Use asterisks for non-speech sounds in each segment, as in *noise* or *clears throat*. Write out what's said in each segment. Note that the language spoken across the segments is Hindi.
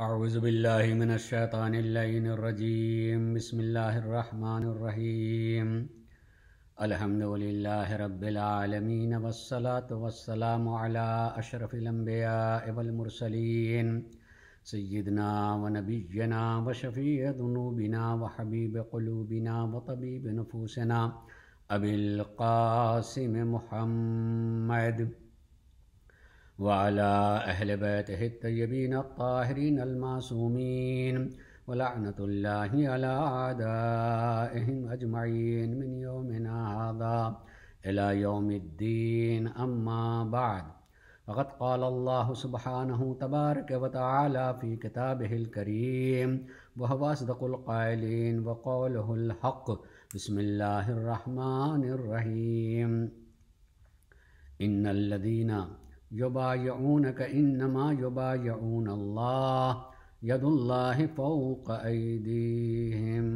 أعوذ بالله من الشيطان اللعين الرجيم بسم الله الرحمن الرحيم الحمد لله رب العالمين والصلاة والسلام على أشرف الأنبياء والمرسلين سيدنا ونبينا وشفيع ذنوبنا وحبيب قلوبنا وطبيب نفوسنا أبي القاسم محمد وعلى أهل بيته الطيبين الطاهرين المعصومين ولعنة الله على أعدائهم أجمعين من يومنا هذا إلى يوم الدين أما بعد فقد قال الله سبحانه تبارك وتعالى في كتابه الكريم وهو أصدق القائلين وقوله الحق بسم الله الرحمن الرحيم إن الذين युबायून का इनमा युबायून अल्लाह यदुल्लाह फ़ौक ऐदीहिम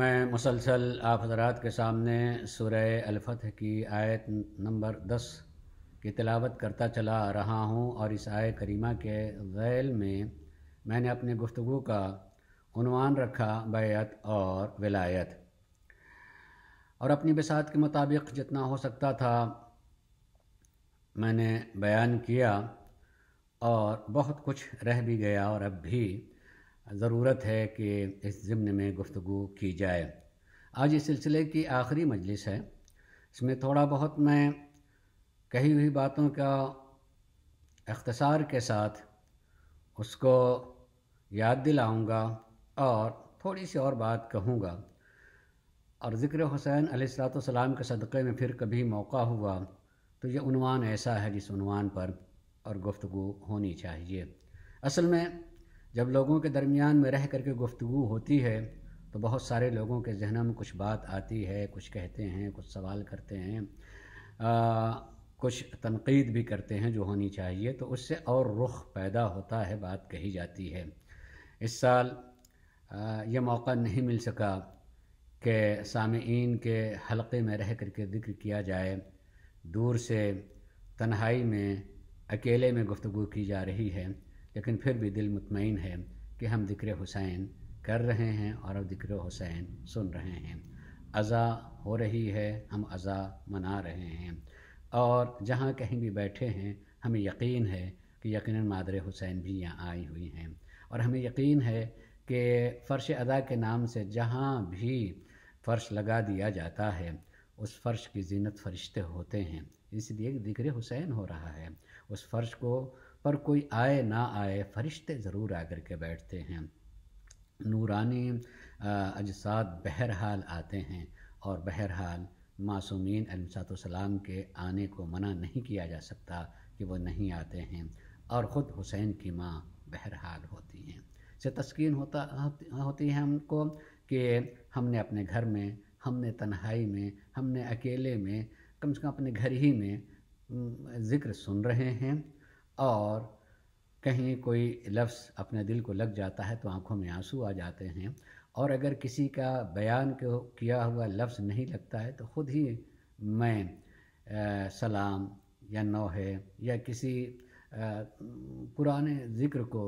मैं मुसलसल आप हजरात के सामने सुरह अलफ़त की आयत नंबर दस की तिलावत करता चला आ रहा हूँ और इस आय करीमा के गैल में मैंने अपने गुफ्तु का उनवान रखा बैत और विलायत और अपनी बिसात के मुताबिक जितना हो सकता था मैंने बयान किया और बहुत कुछ रह भी गया और अब भी ज़रूरत है कि इस ज़िम्न में गुफ्तु की जाए आज इस सिलसिले की आखिरी मजलिस है इसमें थोड़ा बहुत मैं कही हुई बातों का अख्तसार के साथ उसको याद दिलाऊंगा और थोड़ी सी और बात कहूँगा और ज़िक्र हुसैन सलाम के सदक़े में फिर कभी मौका हुआ तो ये उनवान ऐसा है जिस उनवान पर और गुफ्तु होनी चाहिए असल में जब लोगों के दरमियान में रह करके गुफ्तु होती है तो बहुत सारे लोगों के जहन में कुछ बात आती है कुछ कहते हैं कुछ सवाल करते हैं आ, कुछ तनकीद भी करते हैं जो होनी चाहिए तो उससे और रुख पैदा होता है बात कही जाती है इस साल आ, ये मौका नहीं मिल सका कि सामीन के हलक़े में रह करके ज़िक्र किया जाए दूर से तन्हाई में अकेले में गुफ्तु की जा रही है लेकिन फिर भी दिल मुतमिन है कि हम ज़िक्र हुसैन कर रहे हैं और अब ज़िक्र हुसैन सुन रहे हैं अज़ा हो रही है हम अज़ा मना रहे हैं और जहाँ कहीं भी बैठे हैं हमें यकीन है कि यकीन मादर हुसैन भी यहाँ आई हुई हैं और हमें यकीन है कि फ़र्श अदा के नाम से जहाँ भी फ़र्श लगा दिया जाता है उस फ़र्श की जीनत फरिश्ते होते हैं इसलिए जिक्र हुसैन हो रहा है उस फ़र्श को पर कोई आए ना आए फरिश्ते ज़रूर आकर के बैठते हैं नूरानी अजसाद बहरहाल आते हैं और बहरहाल मासूमिन सलाम के आने को मना नहीं किया जा सकता कि वो नहीं आते हैं और ख़ुद हुसैन की माँ बहरहाल होती हैं से तस्किन होता होती है हमको कि हमने अपने घर में हमने तन्हाई में हमने अकेले में कम से कम अपने घर ही में ज़िक्र सुन रहे हैं और कहीं कोई लफ्ज़ अपने दिल को लग जाता है तो आंखों में आंसू आ जाते हैं और अगर किसी का बयान किया हुआ लफ्ज़ नहीं लगता है तो ख़ुद ही मैं आ, सलाम या नौहे या किसी आ, पुराने ज़िक्र को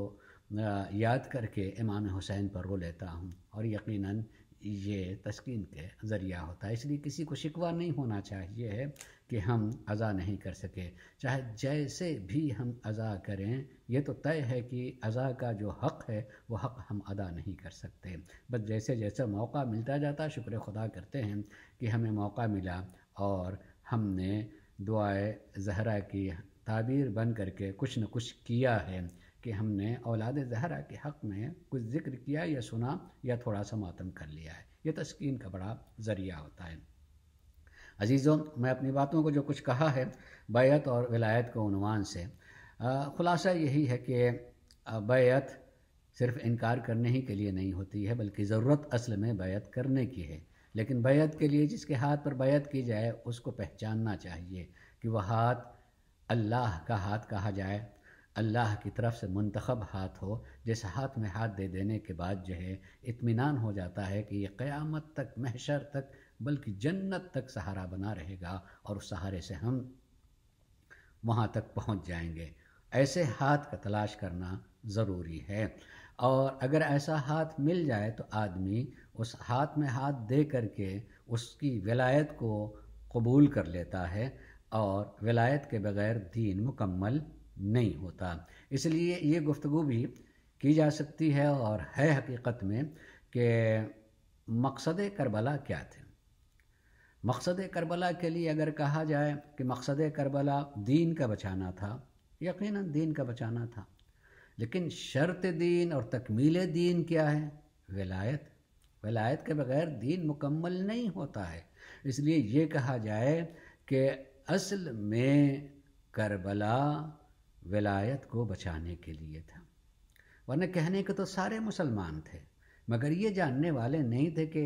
आ, याद करके इमाम हुसैन पर रो लेता हूँ और यकीनन ये तस्किन के ज़रिया होता है इसलिए किसी को शिकवा नहीं होना चाहिए कि हम अज़ा नहीं कर सके चाहे जैसे भी हम अज़ा करें ये तो तय है कि अज़ा का जो हक़ है वो हक़ हम अदा नहीं कर सकते बस जैसे जैसे मौका मिलता जाता शुक्र खुदा करते हैं कि हमें मौका मिला और हमने दुआए जहरा की ताबीर बन करके कुछ न कुछ किया है कि हमने औलाद जहरा के हक़ में कुछ जिक्र किया या सुना या थोड़ा सा मातम कर लिया है ये तस्किन का बड़ा ज़रिया होता है अजीज़ों मैं अपनी बातों को जो कुछ कहा है बैत और विलायत के उनवान से ख़ुलासा यही है कि बैत सिर्फ इनकार करने ही के लिए नहीं होती है बल्कि ज़रूरत असल में बैत करने की है लेकिन बैत के लिए जिसके हाथ पर बैत की जाए उसको पहचानना चाहिए कि वह हाथ अल्लाह का हाथ कहा जाए अल्लाह की तरफ से मंतखब हाथ हो जिस हाथ में हाथ दे देने के बाद जो है इतमान हो जाता है कि ये क़यामत तक महशर तक बल्कि जन्नत तक सहारा बना रहेगा और उस सहारे से हम वहाँ तक पहुँच जाएंगे ऐसे हाथ का तलाश करना ज़रूरी है और अगर ऐसा हाथ मिल जाए तो आदमी उस हाथ में हाथ दे करके उसकी विलायत को कबूल कर लेता है और विलायत के बगैर दीन मुकम्मल नहीं होता इसलिए ये गुफ्तु भी की जा सकती है और है हकीकत में कि मकसद करबला क्या थे मकसद करबला के लिए अगर कहा जाए कि मकसद करबला दीन का बचाना था यकीन दीन का बचाना था लेकिन शर्त दीन और तकमील दीन क्या है विलायत विलायत के बगैर दीन मुकम्मल नहीं होता है इसलिए ये कहा जाए कि असल में करबला विलायत को बचाने के लिए था वरना कहने के तो सारे मुसलमान थे मगर ये जानने वाले नहीं थे कि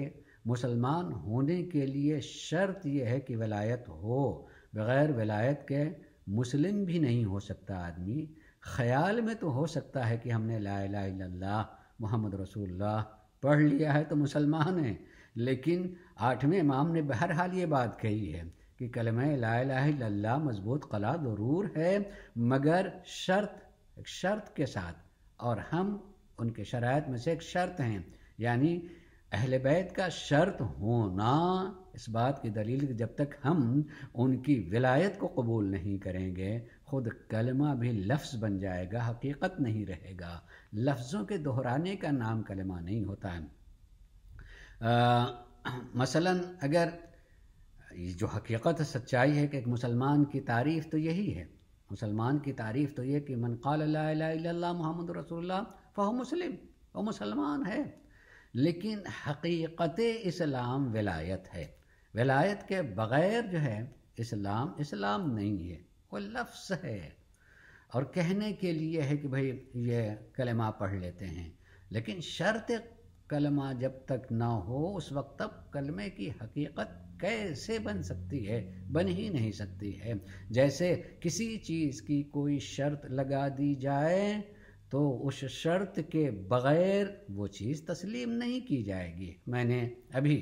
मुसलमान होने के लिए शर्त यह है कि विलायत हो बग़ैर विलायत के मुस्लिम भी नहीं हो सकता आदमी ख्याल में तो हो सकता है कि हमने ला मोहम्मद रसूलुल्लाह पढ़ लिया है तो मुसलमान हैं लेकिन आठवें इमाम ने बहरहाल ये बात कही है कि कलम ला मजबूत कला ज़रूर है मगर शर्त एक शर्त के साथ और हम उनके शरात में से एक शर्त हैं यानी अहल बैत का शर्त होना इस बात की दलील जब तक हम उनकी विलायत को कबूल नहीं करेंगे खुद कलमा भी लफ्ज़ बन जाएगा हकीकत नहीं रहेगा लफ्ज़ों के दोहराने का नाम कलमा नहीं होता है आ, *clears throat* मसलन अगर ये जो हकीकत सच्चाई है कि एक मुसलमान की तारीफ़ तो यही है मुसलमान की तारीफ़ तो ये कि मन क़ाल मोहम्मद रसोल फ़ह मुस्लिम वह मुसलमान है लेकिन हकीकत इस्लाम विलायत है विलायत के बग़ैर जो है इस्लाम इस्लाम नहीं है वो लफ्स है और कहने के लिए है कि भाई ये कलमा पढ़ लेते हैं लेकिन शर्त कलमा जब तक ना हो उस वक्त तक कलमे की हकीकत कैसे बन सकती है बन ही नहीं सकती है जैसे किसी चीज़ की कोई शर्त लगा दी जाए तो उस शर्त के बगैर वो चीज़ तस्लीम नहीं की जाएगी मैंने अभी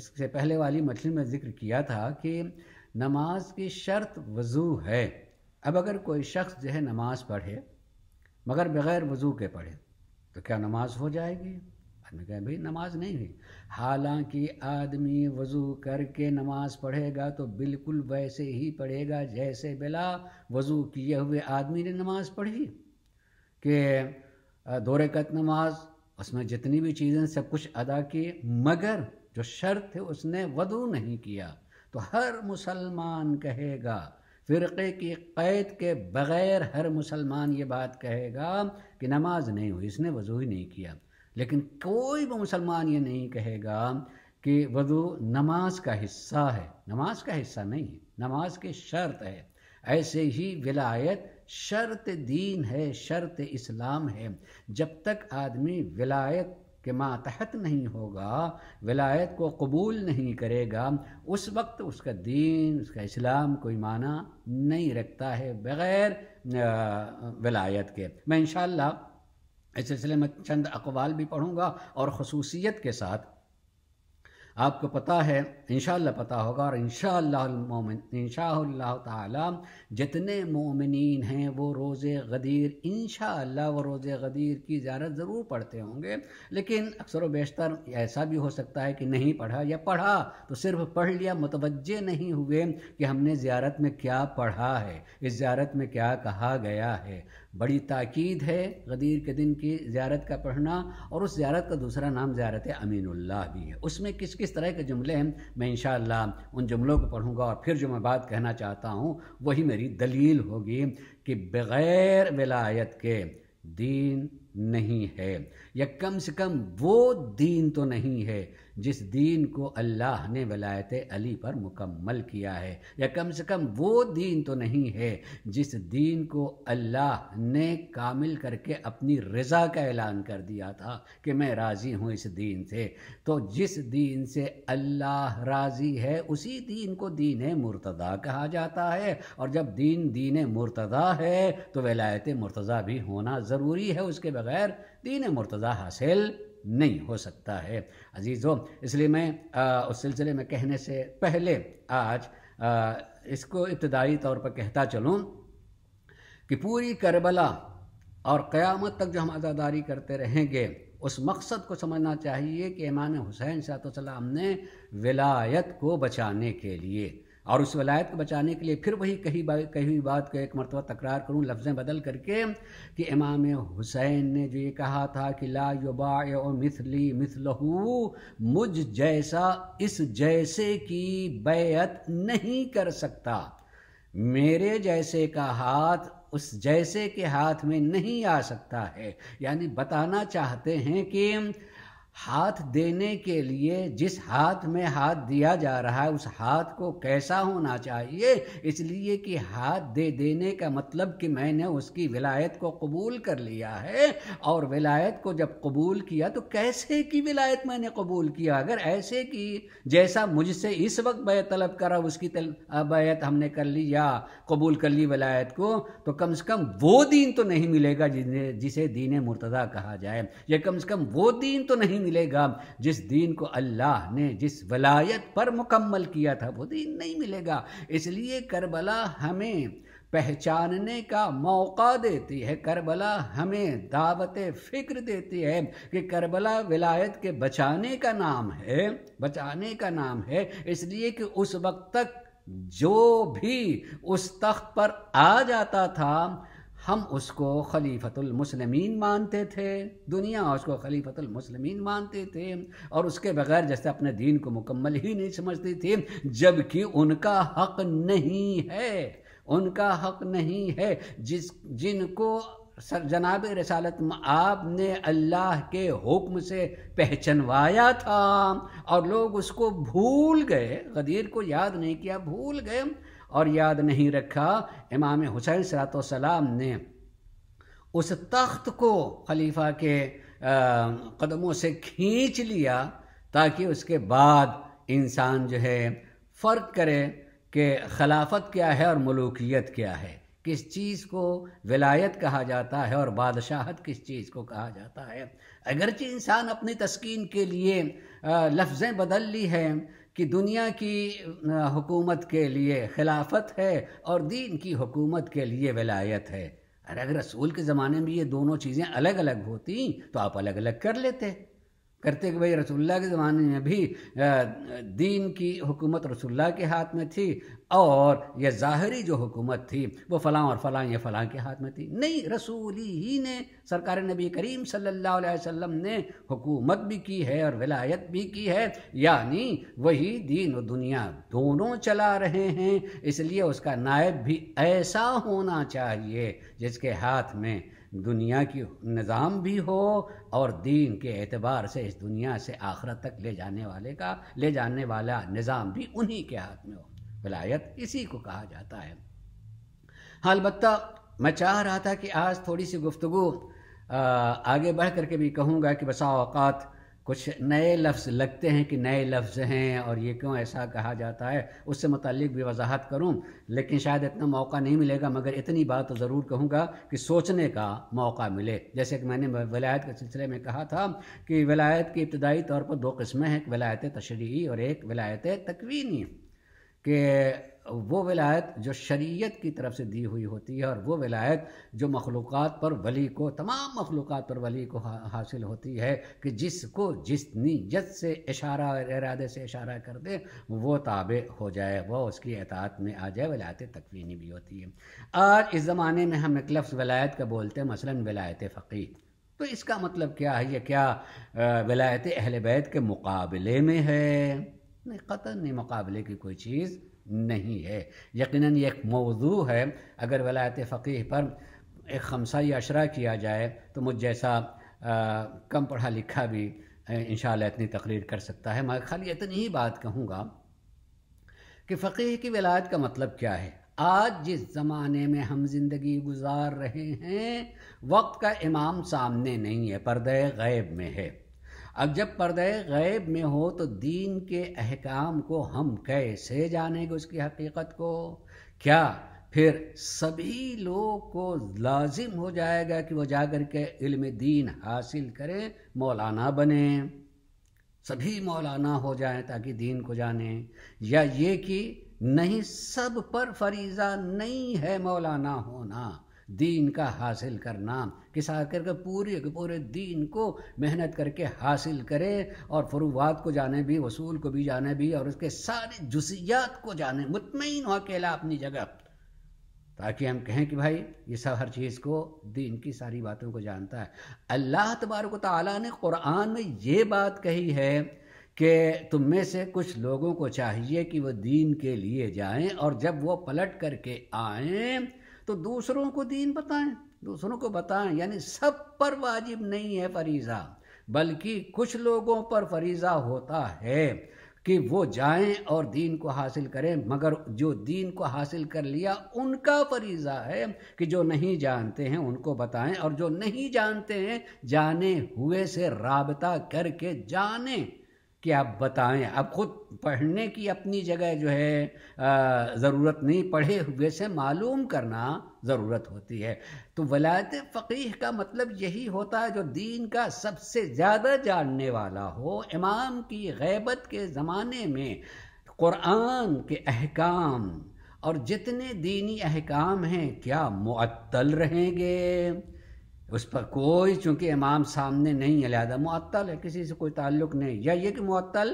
इससे पहले वाली मछली में जिक्र किया था कि नमाज की शर्त वज़ू है अब अगर कोई शख्स जो है नमाज पढ़े मगर बग़ैर वज़ू के पढ़े तो क्या नमाज हो जाएगी हमने कहा भाई नमाज नहीं हुई हालांकि आदमी वज़ू करके नमाज पढ़ेगा तो बिल्कुल वैसे ही पढ़ेगा जैसे बिला वज़ू किए हुए आदमी ने नमाज पढ़ी कि दौरे कत नमाज उसमें जितनी भी चीज़ें सब कुछ अदा किए मगर जो शर्त है उसने वजू नहीं किया तो हर मुसलमान कहेगा फ़िरक़े की क़ैद के बग़ैर हर मुसलमान ये बात कहेगा कि नमाज नहीं हुई इसने वजू ही नहीं किया लेकिन कोई भी मुसलमान ये नहीं कहेगा कि वजू नमाज का हिस्सा है नमाज का हिस्सा नहीं है नमाज के शर्त है ऐसे ही विलायत शर्त दीन है शर्त इस्लाम है जब तक आदमी विलायत के मातहत नहीं होगा विलायत को कबूल नहीं करेगा उस वक्त उसका दीन उसका इस्लाम कोई माना नहीं रखता है बग़ैर विलायत के मैं इन इस सिलसिले में चंद अकवाल भी पढ़ूँगा और खसूसियत के साथ आपको पता है इन पता होगा और इन शोमिन इन जितने मोमिन हैं वो रोज़ गदीर इन वो रोज़े गदीर की ज्यारत ज़रूर पढ़ते होंगे लेकिन अक्सर बेशतर ऐसा भी हो सकता है कि नहीं पढ़ा या पढ़ा तो सिर्फ पढ़ लिया मुतवजे नहीं हुए कि हमने ज्यारत में क्या पढ़ा है इस ज्यारत में क्या कहा गया है बड़ी ताकीद है गदीर के दिन की ज्यारत का पढ़ना और उस ज्यारत का दूसरा नाम ज्यारत अमीनुल्लाह भी है उसमें किस किस तरह के जुमले हैं मैं इन उन जुमलों को पढ़ूँगा और फिर जो मैं बात कहना चाहता हूँ वही मेरी दलील होगी कि बग़ैर विलायत के दीन नहीं है या कम से कम वो दीन तो नहीं है जिस दीन को अल्लाह ने वलायत अली पर मुकम्मल किया है या कम से कम वो दीन तो नहीं है जिस दीन को अल्लाह ने कामिल करके अपनी रज़ा का ऐलान कर दिया था कि मैं राज़ी हूँ इस दीन से तो जिस दीन से अल्लाह राज़ी है उसी दीन को दीन मुर्तदा कहा जाता है और जब दीन दीन मुर्तदा है तो वलायत मुर्तज़ा भी होना ज़रूरी है उसके बगैर दीन मुर्तज़ा हासिल नहीं हो सकता है अजीज़ो इसलिए मैं आ, उस सिलसिले में कहने से पहले आज आ, इसको इब्तदाई तौर पर कहता चलूँ कि पूरी करबला और क़यामत तक जो हम आज़ादारी करते रहेंगे उस मकसद को समझना चाहिए कि ईमान हुसैन सलाम ने विलायत को बचाने के लिए और उस वलायत को बचाने के लिए फिर वही कही बा, कही बात को एक मरतबा तकरार करूँ लफ्ज़ें बदल करके कि इमाम हुसैन ने जो ये कहा था कि ला युबा मिसली मिसलहू मुझ जैसा इस जैसे की बैत नहीं कर सकता मेरे जैसे का हाथ उस जैसे के हाथ में नहीं आ सकता है यानी बताना चाहते हैं कि हाथ देने के लिए जिस हाथ में हाथ दिया जा रहा है उस हाथ को कैसा होना चाहिए इसलिए कि हाथ दे देने का मतलब कि मैंने उसकी विलायत को कबूल कर लिया है और विलायत को जब कबूल किया तो कैसे की विलायत मैंने कबूल किया अगर ऐसे कि जैसा मुझसे इस वक्त बैत तलब करा उसकी बैत हमने कर ली या कबूल कर ली विलायत को तो कम से कम वो दीन तो नहीं मिलेगा जिसे दीन मुर्तदा कहा जाए या कम से कम वो दीन तो नहीं मिलेगा जिस दीन को अल्लाह ने जिस वलायत पर मुकम्मल किया था वो दीन नहीं मिलेगा इसलिए करबला हमें पहचानने का मौका देती है करबला हमें दावत फ़िक्र देती है कि करबला विलायत के बचाने का नाम है बचाने का नाम है इसलिए कि उस वक्त तक जो भी उस तख्त पर आ जाता था हम उसको खलीफतुल मानते थे दुनिया उसको खलीफतुल मानते थे और उसके बगैर जैसे अपने दीन को मुकम्मल ही नहीं समझती थी जबकि उनका हक नहीं है उनका हक नहीं है जिस जिनको सर जनाब रसालत आपने अल्लाह के हुक्म से पहचनवाया था और लोग उसको भूल गए गदीर को याद नहीं किया भूल गए और याद नहीं रखा इमाम हुसैन सलाम ने उस तख्त को खलीफा के कदमों से खींच लिया ताकि उसके बाद इंसान जो है फ़र्क करे कि खिलाफत क्या है और मलूकियत क्या है किस चीज़ को विलायत कहा जाता है और बादशाहत किस चीज़ को कहा जाता है अगरचि इंसान अपनी तस्किन के लिए लफ्ज़ें बदल ली हैं कि दुनिया की हुकूमत के लिए खिलाफत है और दीन की हुकूमत के लिए वलायत है अरे अगर रसूल के ज़माने में ये दोनों चीज़ें अलग अलग होती तो आप अलग अलग कर लेते करते कि भाई रसुल्ला के ज़माने में भी दीन की हुकूमत रसुल्ला के हाथ में थी और यह ज़ाहरी जो हुकूमत थी वो फ़लाँ और फ़लाँ या फ़लाँ के हाथ में थी नहीं रसूली ही ने सरकार नबी करीम सल्लल्लाहु अलैहि वसल्लम ने हुकूमत भी की है और विलायत भी की है यानी वही दीन और दुनिया दोनों चला रहे हैं इसलिए उसका नायब भी ऐसा होना चाहिए जिसके हाथ में दुनिया की निज़ाम भी हो और दीन के एतबार से इस दुनिया से आखरत तक ले जाने वाले का ले जाने वाला निज़ाम भी उन्हीं के हाथ में हो विलायत इसी को कहा जाता है अलबत् मैं चाह रहा था कि आज थोड़ी सी गुफ्तु आगे बढ़ करके भी कहूँगा कि बसा अवकात कुछ नए लफ्ज़ लगते हैं कि नए लफ्ज़ हैं और ये क्यों ऐसा कहा जाता है उससे मतलब भी वजाहत करूँ लेकिन शायद इतना मौका नहीं मिलेगा मगर इतनी बात तो ज़रूर कहूँगा कि सोचने का मौका मिले जैसे कि मैंने वलायत के सिलसिले में कहा था कि वलायत की इब्तदाई तौर पर दो किस्में हैं एक वलायत तशरी और एक वलायत तकवीनी के वो विलायत जो शरीयत की तरफ से दी हुई होती है और वो विलायत जो मखलूक़ पर वली को तमाम मखलूक़ पर वली को हासिल होती है कि जिसको जिस नीयत से इशारा इरादे से इशारा कर दे वो ताबे हो जाए वह उसकी एतात में आ जाए वलायत तकवीनी भी होती है आज इस ज़माने में हम एक लफ्ज़ वलायत का बोलते हैं मसला विलायत फ़कीर तो इसका मतलब क्या है ये क्या वलायत अहल बैत के मुकाबले में है नहीं क़तन नहीं मुकाबले की कोई चीज़ नहीं है यकीन ये एक मौजू है अगर वलायत फ़कीह पर एक खमसाई अशरा किया जाए तो मुझ जैसा आ, कम पढ़ा लिखा भी इन इतनी तकरीर कर सकता है मैं खाली इतनी ही बात कहूँगा कि फ़कीह की वलायत का मतलब क्या है आज जिस ज़माने में हम ज़िंदगी गुजार रहे हैं वक्त का इमाम सामने नहीं है पर्दे गैब में है अब जब पर्दे गैब में हो तो दीन के अहकाम को हम कैसे जानेंगे उसकी हकीकत को क्या फिर सभी लोग को लाजिम हो जाएगा कि वो जाकर के इल्म दीन हासिल करें मौलाना बने सभी मौलाना हो जाए ताकि दीन को जाने या ये कि नहीं सब पर फरीज़ा नहीं है मौलाना होना दीन का हासिल करना कि आकर के पूरे के पूरे दीन को मेहनत करके हासिल करे और फरूवात को जाने भी वसूल को भी जाने भी और उसके सारे जुसियात को जाने मुतमिन हो अकेला अपनी जगह ताकि हम कहें कि भाई ये सब हर चीज़ को दीन की सारी बातों को जानता है अल्लाह तबारक ताली ने क़ुरान में ये बात कही है कि तुम में से कुछ लोगों को चाहिए कि वह दीन के लिए जाएं और जब वो पलट करके आएं तो दूसरों को दीन बताएं दूसरों को बताएं यानी सब पर वाजिब नहीं है फरीज़ा बल्कि कुछ लोगों पर फरीज़ा होता है कि वो जाएं और दीन को हासिल करें मगर जो दीन को हासिल कर लिया उनका फरीज़ा है कि जो नहीं जानते हैं उनको बताएं और जो नहीं जानते हैं जाने हुए से रबता करके जाने कि आप बताएं अब खुद पढ़ने की अपनी जगह जो है ज़रूरत नहीं पढ़े हुए से मालूम करना ज़रूरत होती है तो वलायत फ़कीह का मतलब यही होता है जो दीन का सबसे ज़्यादा जानने वाला हो इमाम की गैबत के ज़माने में क़ुरान के अहकाम और जितने दीनी अहकाम हैं क्या मअतल रहेंगे उस पर कोई चूँकि इमाम सामने नहीं है लिहाजा मअतल है किसी से कोई ताल्लुक़ नहीं या ये कि मअतल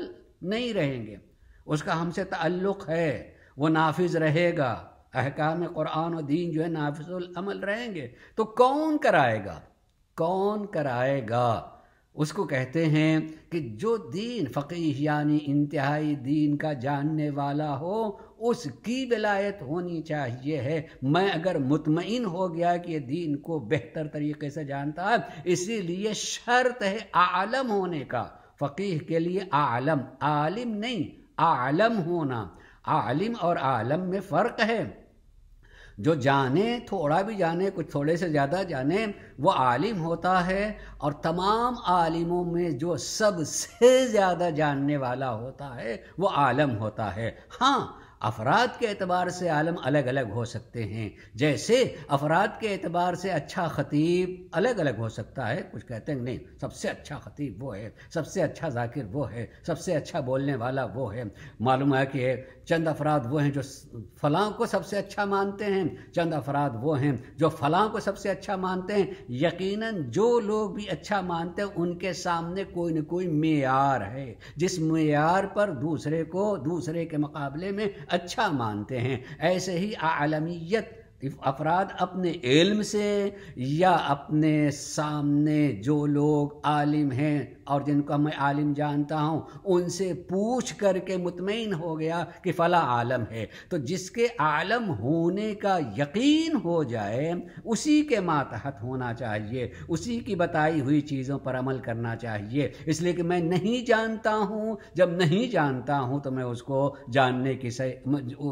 नहीं रहेंगे उसका हमसे ताल्लुक़ है वो नाफिज रहेगा अहकाम कुरान और दीन जो है नाफिजमल रहेंगे तो कौन कराएगा कौन कराएगा उसको कहते हैं कि जो दीन फ़कीह यानी इंतहाई दीन का जानने वाला हो उसकी विलायत होनी चाहिए है मैं अगर मुतमिन हो गया कि दीन को बेहतर तरीके से जानता इसीलिए शर्त है आलम होने का फ़कीह के लिए आलम आलिम नहीं आलम होना आलिम और आलम में फ़र्क है जो जाने थोड़ा भी जाने कुछ थोड़े से ज़्यादा जाने वो आलिम होता है और तमाम आलिमों में जो सबसे ज़्यादा जानने वाला होता है वो आलम होता है हाँ अफराद के अतबार से आलम अलग अलग हो सकते हैं जैसे अफराद के अतबार से अच्छा ख़तीब अलग अलग हो सकता है कुछ कहते हैं नहीं सबसे अच्छा ख़तीब वो है सबसे अच्छा जाकिर वो है सबसे अच्छा बोलने वाला वो है मालूम है कि चंद अफराद वो हैं जो फलाओं को सबसे अच्छा मानते हैं चंद अफराद वो हैं जो फलाओं को सबसे अच्छा मानते हैं यकीनन जो लोग भी अच्छा मानते हैं उनके सामने कोई ना कोई मैार है जिस मेयार पर दूसरे को दूसरे के मुकाबले में अच्छा मानते हैं ऐसे ही आलमीत अफराद अपने इल्म से या अपने सामने जो लोग आलिम हैं और जिनको मैं आलिम जानता हूँ उनसे पूछ करके मुतमिन हो गया कि फ़ला आलम है तो जिसके आलम होने का यकीन हो जाए उसी के मातहत होना चाहिए उसी की बताई हुई चीज़ों पर अमल करना चाहिए इसलिए कि मैं नहीं जानता हूँ जब नहीं जानता हूँ तो मैं उसको जानने की सही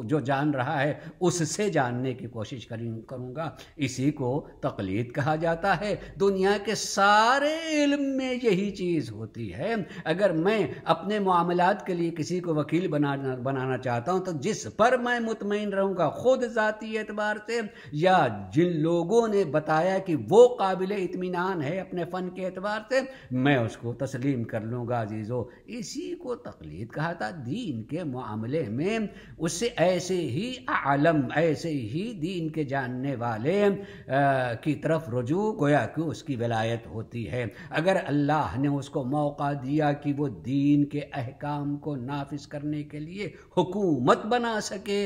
जो जान रहा है उससे जानने की कोशिश कोशिश करूँ करूँगा इसी को तकलीद कहा जाता है दुनिया के सारे इल्म में यही चीज़ होती है अगर मैं अपने मामलात के लिए किसी को वकील बनाना बनाना चाहता हूँ तो जिस पर मैं मुतमिन रहूँगा ख़ुद ज़ाती एतबार से या जिन लोगों ने बताया कि वो काबिल इतमान है अपने फ़न के एतबार से मैं उसको तस्लीम कर लूँगा अजीज़ो इसी को तकलीद कहा था दीन के मामले में उससे ऐसे ही आलम ऐसे ही दीन के जानने वाले की तरफ रजू गोया कि उसकी वलायत होती है अगर अल्लाह ने उसको मौका दिया कि वो दीन के अहकाम को नाफिज करने के लिए हुकूमत बना सके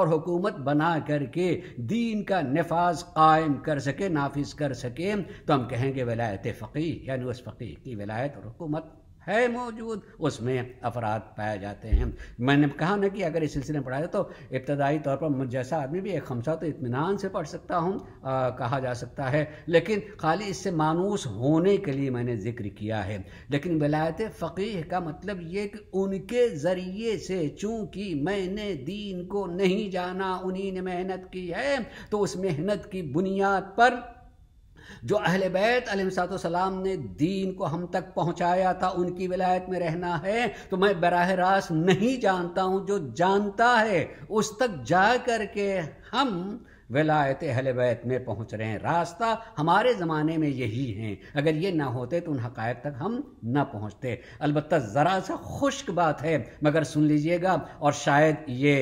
और हुकूमत बना करके दीन का नफाज कायम कर सके नाफिज कर सके तो हम कहेंगे वलायत फ़कीह यानी उस फ़कीह की वलायत और हुकूमत है मौजूद उसमें अफराद पाए जाते हैं मैंने कहा ना कि अगर इस सिलसिले में पढ़ाया तो इब्तदाई तौर पर जैसा आदमी भी एक खमसा तो इतमान से पढ़ सकता हूँ कहा जा सकता है लेकिन खाली इससे मानूस होने के लिए मैंने जिक्र किया है लेकिन वलायत फ़कीह का मतलब ये कि उनके ज़रिए से चूँकि मैंने दीन को नहीं जाना उन्हीं ने मेहनत की है तो उस मेहनत की बुनियाद पर जो अहल बैत सलाम ने दीन को हम तक पहुंचाया था उनकी विलायत में रहना है तो मैं बराह रास्त नहीं जानता हूं जो जानता है उस तक जा करके हम विलायत अहल बैत में पहुंच रहे हैं रास्ता हमारे ज़माने में यही है अगर ये ना होते तो उन हकायक तक हम ना पहुंचते अलबत्त ज़रा सा खुश्क बात है मगर सुन लीजिएगा और शायद ये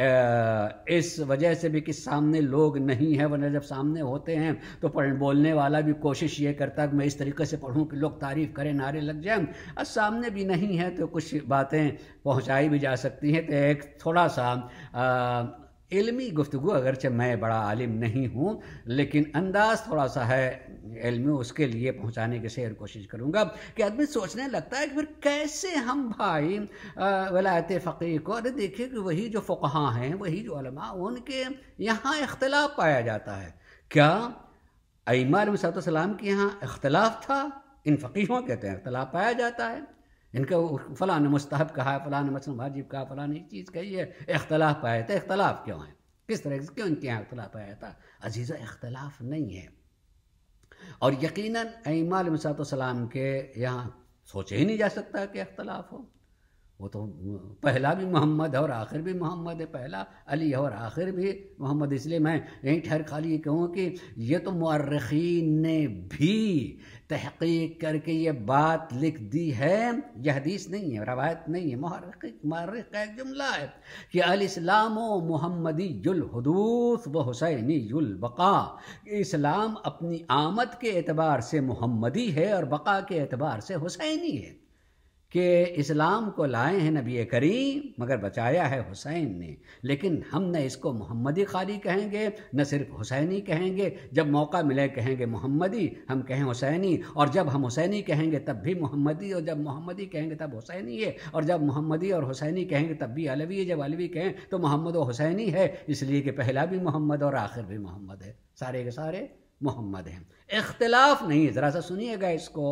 इस वजह से भी कि सामने लोग नहीं है वरना जब सामने होते हैं तो पढ़ बोलने वाला भी कोशिश ये करता कि मैं इस तरीके से पढ़ूँ कि लोग तारीफ़ करें नारे लग जाए और सामने भी नहीं है तो कुछ बातें पहुँचाई भी जा सकती हैं तो एक थोड़ा सा इल्मी गुफ्तु अगरचे मैं बड़ा आलिम नहीं हूँ लेकिन अंदाज थोड़ा सा है इल्मी उसके लिए पहुँचाने की शेर कोशिश करूँगा कि आदमी सोचने लगता है कि फिर कैसे हम भाई वलायत फ़कीर को अरे देखिए कि वही जो फ़कहाँ हैं वही जो अलमा उनके यहाँ इख्तलाफ पाया जाता है क्या अमार सलाम के यहाँ इख्तलाफ था इन फ़कीहों कहते हैं तो इख्तलाफ पाया जाता है इनका फ़लाने ने मुस्तहब कहा फ़लाँ ने मसलम वाजिब कहा फलाने ने चीज़ कही है इख्तलाफ जाता था इख्तलाफ क्यों है किस तरह से क्यों इनके यहाँ इख्तलाफ आया था अजीज़ा इख्तलाफ नहीं है और यकीन ईमालम के यहाँ सोचे ही नहीं जा सकता कि अख्तलाफ हो वो तो पहला भी मोहम्मद है और आखिर भी मोहम्मद है पहला अली है और आखिर भी मोहम्मद इसलिए मैं यहीं ठहर खाली कहूँ कि ये तो मर्रखी ने भी तहकीक करके ये बात लिख दी है यह हदीस नहीं है रवायत नहीं है महरक महरक का एक जुमला है कि अलस्लाम मोहम्मदी हदूस व हुसैनी बका इस्लाम अपनी आमद के एतबार से मोहम्मदी है और बका के एतबार से हुसैनी है कि इस्लाम को लाए हैं नबी करीम मगर बचाया है हुसैन ने लेकिन हम न इसको मोहम्मदी खाली कहेंगे न सिर्फ हुसैनी कहेंगे जब मौका मिले कहेंगे मोहम्मदी हम कहें हुसैनी और जब हम हुसैनी कहेंगे तब भी मोहम्मदी और जब मोहम्मदी कहेंगे तब हुसैनी है और जब मोहम्मदी और हुसैनी कहेंगे तब भी अलवी है जब अलवी कहें तो मोहम्मद हुसैनी है इसलिए कि पहला भी मोहम्मद और आखिर भी मोहम्मद है सारे के सारे मोहम्मद हैं इख्तलाफ नहीं ज़रा सा सुनिएगा इसको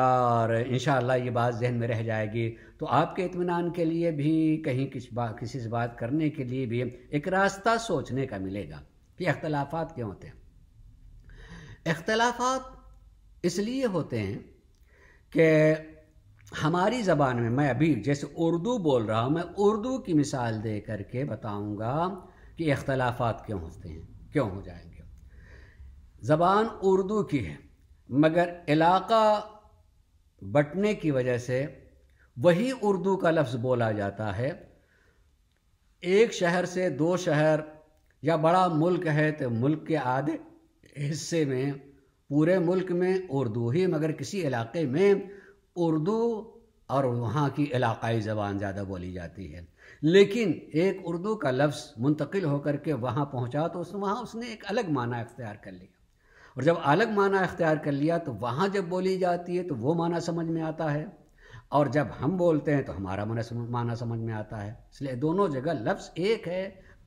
और इन ये बात जहन में रह जाएगी तो आपके इतमान के लिए भी कहीं किस बात किसी से बात करने के लिए भी एक रास्ता सोचने का मिलेगा कि अख्तलाफ़ा क्यों होते हैं अख्तलाफात इसलिए होते हैं कि हमारी ज़बान में मैं अभी जैसे उर्दू बोल रहा हूँ मैं उर्दू की मिसाल दे करके बताऊँगा कि अख्तलाफ़ा क्यों होते हैं क्यों हो जाएंगे ज़बान उर्दू की है मगर इलाका बटने की वजह से वही उर्दू का लफ्ज़ बोला जाता है एक शहर से दो शहर या बड़ा मुल्क है तो मुल्क के आधे हिस्से में पूरे मुल्क में उर्दू ही मगर किसी इलाके में उर्दू और वहाँ की इलाकाई ज़बान ज़्यादा बोली जाती है लेकिन एक उर्दू का लफ्ज़ मुंतकिल होकर के वहाँ पहुँचा तो उसने वहाँ उसने एक अलग माना इख्तियार कर लिया और जब अलग माना अख्तियार कर लिया तो वहाँ जब बोली जाती है तो वो माना समझ में आता है और जब हम बोलते हैं तो हमारा माना समझ माना समझ में आता है इसलिए दोनों जगह लफ्ज़ एक है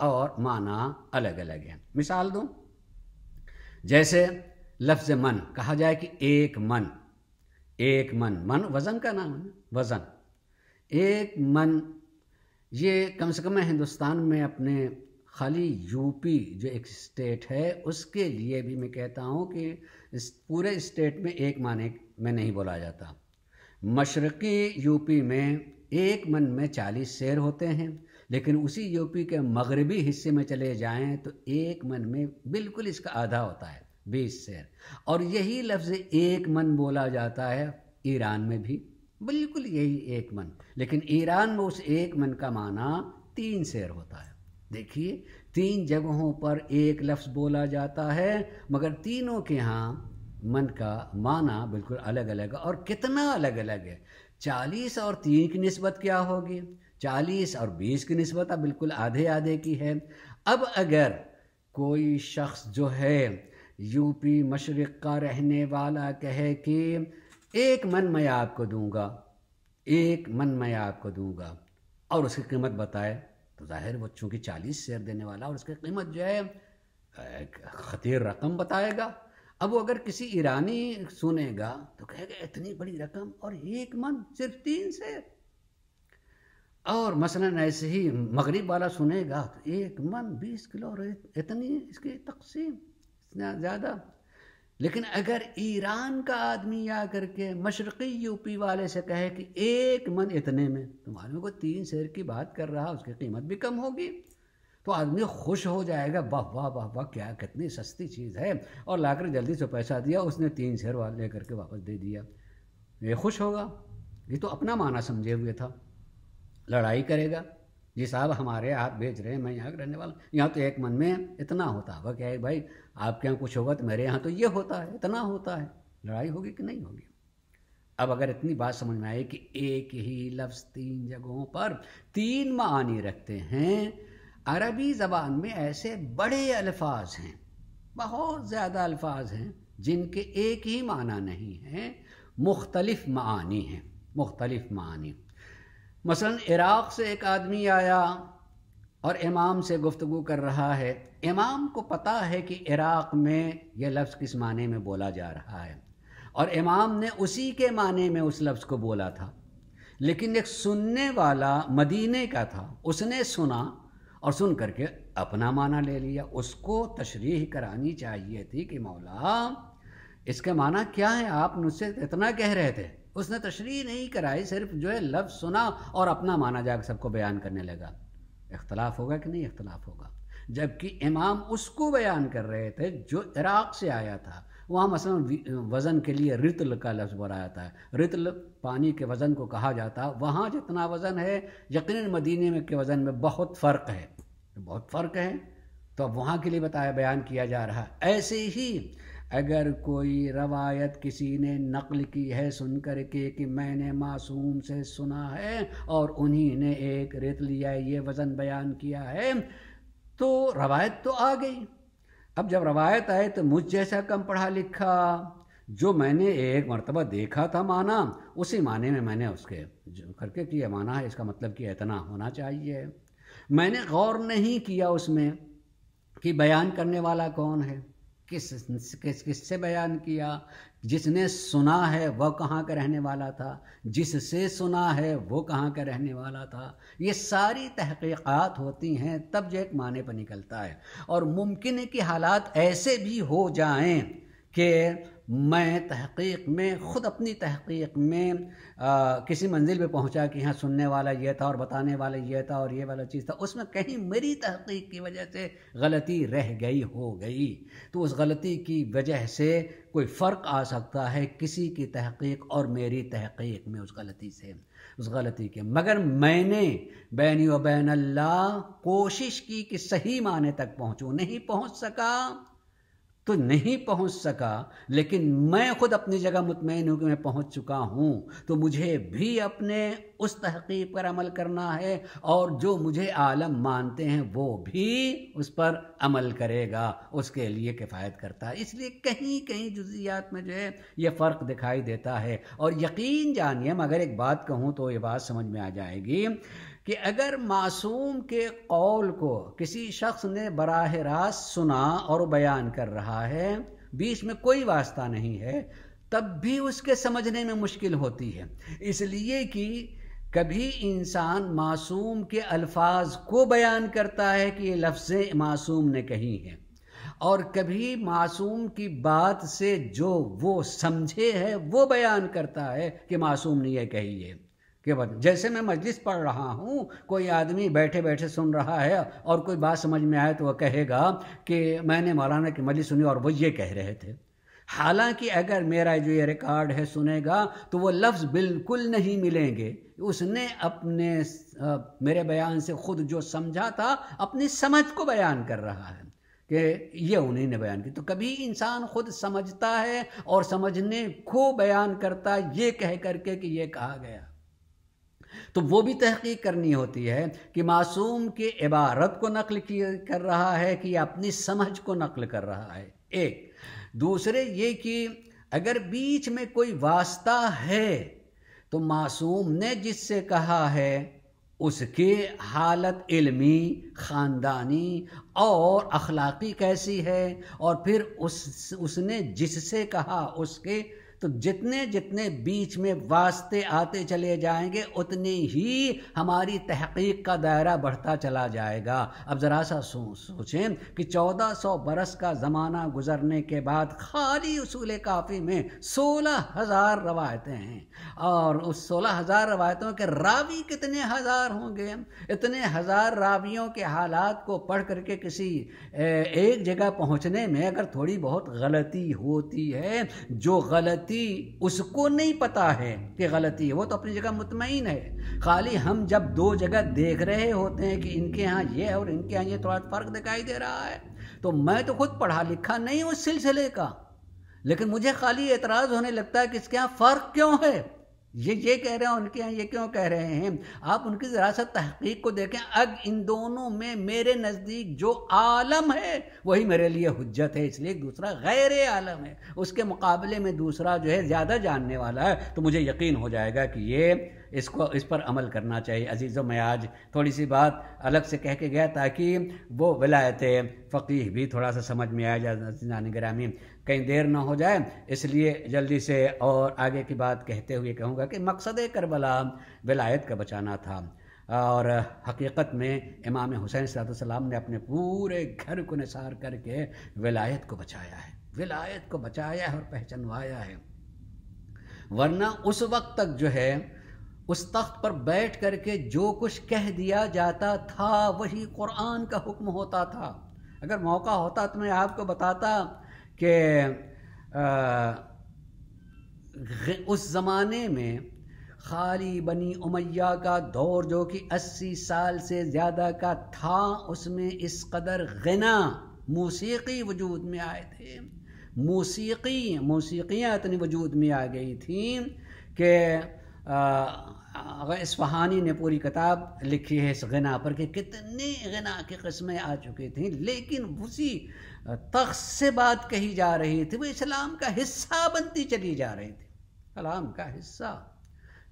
और माना अलग अलग है मिसाल दूँ जैसे लफ्ज़ मन कहा जाए कि एक मन एक मन मन वज़न का नाम है वज़न एक मन ये कम से कम हिंदुस्तान में अपने खाली यूपी जो एक स्टेट है उसके लिए भी मैं कहता हूँ कि इस पूरे स्टेट में एक माने में नहीं बोला जाता मशरक़ी यूपी में एक मन में चालीस शेर होते हैं लेकिन उसी यूपी के मगरबी हिस्से में चले जाएं तो एक मन में बिल्कुल इसका आधा होता है बीस शेर और यही लफ्ज़ एक मन बोला जाता है ईरान में भी बिल्कुल यही एक मन लेकिन ईरान में उस एक मन का माना तीन शेर होता है देखिए तीन जगहों पर एक लफ्ज़ बोला जाता है मगर तीनों के यहाँ मन का माना बिल्कुल अलग अलग है और कितना अलग अलग है चालीस और तीन की नस्बत क्या होगी चालीस और बीस की नस्बत अब बिल्कुल आधे आधे की है अब अगर कोई शख्स जो है यूपी मशरक़ का रहने वाला कहे कि एक मन मैं आपको दूंगा एक मन मैं आपको दूंगा और उसकी कीमत बताए तो ज़ाहिर वो चूँकि चालीस शेयर देने वाला और उसकी कीमत जो है एक खतीर रकम बताएगा अब वो अगर किसी ईरानी सुनेगा तो कहेगा इतनी बड़ी रकम और एक मन सिर्फ तीन से और मसलन ऐसे ही मगरिब वाला सुनेगा तो एक मन बीस किलो और इतनी इसकी तकसीम इतना ज़्यादा लेकिन अगर ईरान का आदमी या करके मशरक़ी यूपी वाले से कहे कि एक मन इतने में तो मालूम को तीन शेर की बात कर रहा उसकी कीमत भी कम होगी तो आदमी खुश हो जाएगा वाह वाह वाह वाह क्या कितनी सस्ती चीज़ है और लाकर जल्दी से पैसा दिया उसने तीन शेर वाले ले करके वापस दे दिया ये खुश होगा ये तो अपना माना समझे हुए था लड़ाई करेगा जी साहब हमारे हाथ भेज रहे हैं मैं यहाँ रहने वाला यहाँ तो एक मन में इतना होता वह क्या है भाई आपके यहाँ कुछ होगा तो मेरे यहाँ तो ये होता है इतना होता है लड़ाई होगी कि नहीं होगी अब अगर इतनी बात समझ में आए कि एक ही लफ्ज़ तीन जगहों पर तीन मानी रखते हैं अरबी ज़बान में ऐसे बड़े अल्फाज हैं बहुत ज़्यादा अल्फाज हैं जिनके एक ही माना नहीं है मुख्तलिफ मानी हैं मुख्तलिफ मानी मसलन इराक़ से एक आदमी आया और इमाम से गुफ्तु कर रहा है इमाम को पता है कि इराक़ में यह लफ्ज़ किस माने में बोला जा रहा है और इमाम ने उसी के माने में उस लफ्ज़ को बोला था लेकिन एक सुनने वाला मदीने का था उसने सुना और सुन करके अपना माना ले लिया उसको तशरीह करानी चाहिए थी कि मौला इसके माना क्या है आप मुझसे इतना कह रहे थे उसने तशरीह नहीं कराई सिर्फ जो है लफ्ज़ सुना और अपना माना जाकर सबको बयान करने लगा इख्तलाफ होगा कि नहीं इख्तलाफ होगा जबकि इमाम उसको बयान कर रहे थे जो इराक़ से आया था वहाँ मसलन वज़न के लिए रितल का लफ्ज़ बनाया था रितल पानी के वज़न को कहा जाता है वहाँ जितना वज़न है यकीन मदीने में के वज़न में बहुत फ़र्क है बहुत फ़र्क है तो अब वहाँ के लिए बताया बयान किया जा रहा है ऐसे ही अगर कोई रवायत किसी ने नकल की है सुन कर के कि मैंने मासूम से सुना है और उन्हीं ने एक रेत लिया ये वज़न बयान किया है तो रवायत तो आ गई अब जब रवायत आए तो मुझ जैसा कम पढ़ा लिखा जो मैंने एक मरतबा देखा था माना उसी माने में मैंने उसके करके किया माना है इसका मतलब कि इतना होना चाहिए मैंने गौर नहीं किया उसमें कि बयान करने वाला कौन है किस किस किससे बयान किया जिसने सुना है वह कहाँ का रहने वाला था जिससे सुना है वो कहाँ का रहने वाला था ये सारी तहकीक़ात होती हैं तब जो एक माने पर निकलता है और मुमकिन है कि हालात ऐसे भी हो जाएं कि मैं तहकीक में ख़ुद अपनी तहकीक में आ, किसी मंजिल पे पहुंचा कि हाँ सुनने वाला ये था और बताने वाला ये था और ये वाला चीज़ था उसमें कहीं मेरी तहकीक की वजह से गलती रह गई हो गई तो उस गलती की वजह से कोई फ़र्क आ सकता है किसी की तहकीक और मेरी तहकीक में उस गलती से उस गलती के मगर मैंने बैन व बैन अल्लाह कोशिश की कि सही माने तक पहुँचूँ नहीं पहुँच सका तो नहीं पहुंच सका लेकिन मैं खुद अपनी जगह मुतमिन हूँ कि मैं पहुंच चुका हूँ तो मुझे भी अपने उस तहकीब पर अमल करना है और जो मुझे आलम मानते हैं वो भी उस पर अमल करेगा उसके लिए किफ़ायत करता है इसलिए कहीं कहीं जुजियात में जो है ये फ़र्क दिखाई देता है और यकीन जानिए मैं अगर एक बात कहूँ तो ये बात समझ में आ जाएगी कि अगर मासूम के कौल को किसी शख्स ने बराह रास्त सुना और बयान कर रहा है बीच में कोई वास्ता नहीं है तब भी उसके समझने में मुश्किल होती है इसलिए कि कभी इंसान मासूम के अल्फाज को बयान करता है कि ये लफ्ज़ें मासूम ने कही हैं और कभी मासूम की बात से जो वो समझे है वो बयान करता है कि मासूम ने यह कही है के बाद जैसे मैं मजलिस पढ़ रहा हूँ कोई आदमी बैठे बैठे सुन रहा है और कोई बात समझ में आए तो वह कहेगा कि मैंने मौलाना की मजलिस सुनी और वो ये कह रहे थे हालांकि अगर मेरा जो ये रिकॉर्ड है सुनेगा तो वो लफ्ज़ बिल्कुल नहीं मिलेंगे उसने अपने मेरे बयान से खुद जो समझा था अपनी समझ को बयान कर रहा है कि ये उन्हीं ने बयान की तो कभी इंसान खुद समझता है और समझने को बयान करता है ये कह करके कि ये कहा गया तो वो भी तहकीक करनी होती है कि मासूम के इबारत को नकल कर रहा है कि अपनी समझ को नकल कर रहा है एक दूसरे ये कि अगर बीच में कोई वास्ता है तो मासूम ने जिससे कहा है उसके हालत इल्मी ख़ानदानी और अखलाक़ी कैसी है और फिर उस उसने जिससे कहा उसके तो जितने जितने बीच में वास्ते आते चले जाएंगे उतने ही हमारी तहकीक का दायरा बढ़ता चला जाएगा अब ज़रा सा सो, सोचें कि 1400 बरस का ज़माना गुजरने के बाद खाली उसूल काफ़ी में सोलह हज़ार रवायतें हैं और उस सोलह हज़ार रवायतों के रावी कितने हज़ार होंगे इतने हज़ार रावियों के हालात को पढ़ करके किसी एक जगह पहुँचने में अगर थोड़ी बहुत गलती होती है जो गलती गलती उसको नहीं पता है कि गलती है वो तो अपनी जगह मुतमिन है खाली हम जब दो जगह देख रहे होते हैं कि इनके यहाँ ये है और इनके यहाँ ये थोड़ा फ़र्क दिखाई दे रहा है तो मैं तो खुद पढ़ा लिखा नहीं उस सिलसिले का लेकिन मुझे खाली एतराज़ होने लगता है कि इसके यहाँ फ़र्क क्यों है ये ये कह रहे हैं उनके यहाँ ये क्यों कह रहे हैं आप उनकी ज़रा सा तहकीक को देखें अब इन दोनों में मेरे नज़दीक जो आलम है वही मेरे लिए हजत है इसलिए दूसरा गैर आलम है उसके मुकाबले में दूसरा जो है ज़्यादा जानने वाला है तो मुझे यकीन हो जाएगा कि ये इसको इस पर अमल करना चाहिए अजीज़ों मैं आज थोड़ी सी बात अलग से कह के गया ताकि वो वलायत फ़कीह भी थोड़ा सा समझ में आया जाने ग्रामीण कहीं देर ना हो जाए इसलिए जल्दी से और आगे की बात कहते हुए कहूँगा कि मकसद करबला विलायत का बचाना था और हकीकत में इमाम हुसैन सलाम ने अपने पूरे घर को निसार करके विलायत को बचाया है विलायत को बचाया है और पहचानवाया है वरना उस वक्त तक जो है उस तख्त पर बैठ करके जो कुछ कह दिया जाता था वही कुरान का हुक्म होता था अगर मौका होता तो मैं आपको बताता कि उस ज़माने में खाली बनी उमैया का दौर जो कि अस्सी साल से ज़्यादा का था उसमें इस कदर गना मौसीकी वजूद में आए थे मौसीकी मौसीकियाँ इतनी वजूद में आ गई थी कि हाँ, इसफहानी ने पूरी किताब लिखी है इस गना पर कि कितने गना की कस्में आ चुकी थी लेकिन उसी तख्त से बात कही जा रही थी वो इस्लाम का हिस्सा बनती चली जा रही थी कलाम का हिस्सा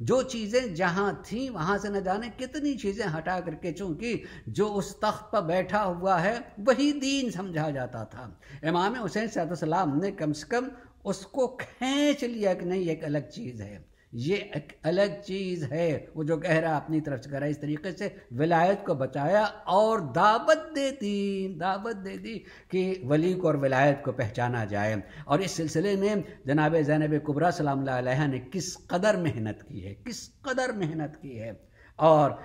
जो चीज़ें जहाँ थीं वहाँ से न जाने कितनी चीज़ें हटा करके चूँकि जो उस तख्त पर बैठा हुआ है वही दीन समझा जाता था इमाम हुसैन सलाम ने कम से कम उसको खींच लिया कि नहीं एक अलग चीज़ है ये एक अलग चीज़ है वो जो कह रहा अपनी तरफ से कह रहा है इस तरीके से विलायत को बचाया और दावत दे दी दावत दे दी कि वली को और विलायत को पहचाना जाए और इस सिलसिले में जनाब जैनब कुबरा सलाम ने किस कदर मेहनत की है किस कदर मेहनत की है और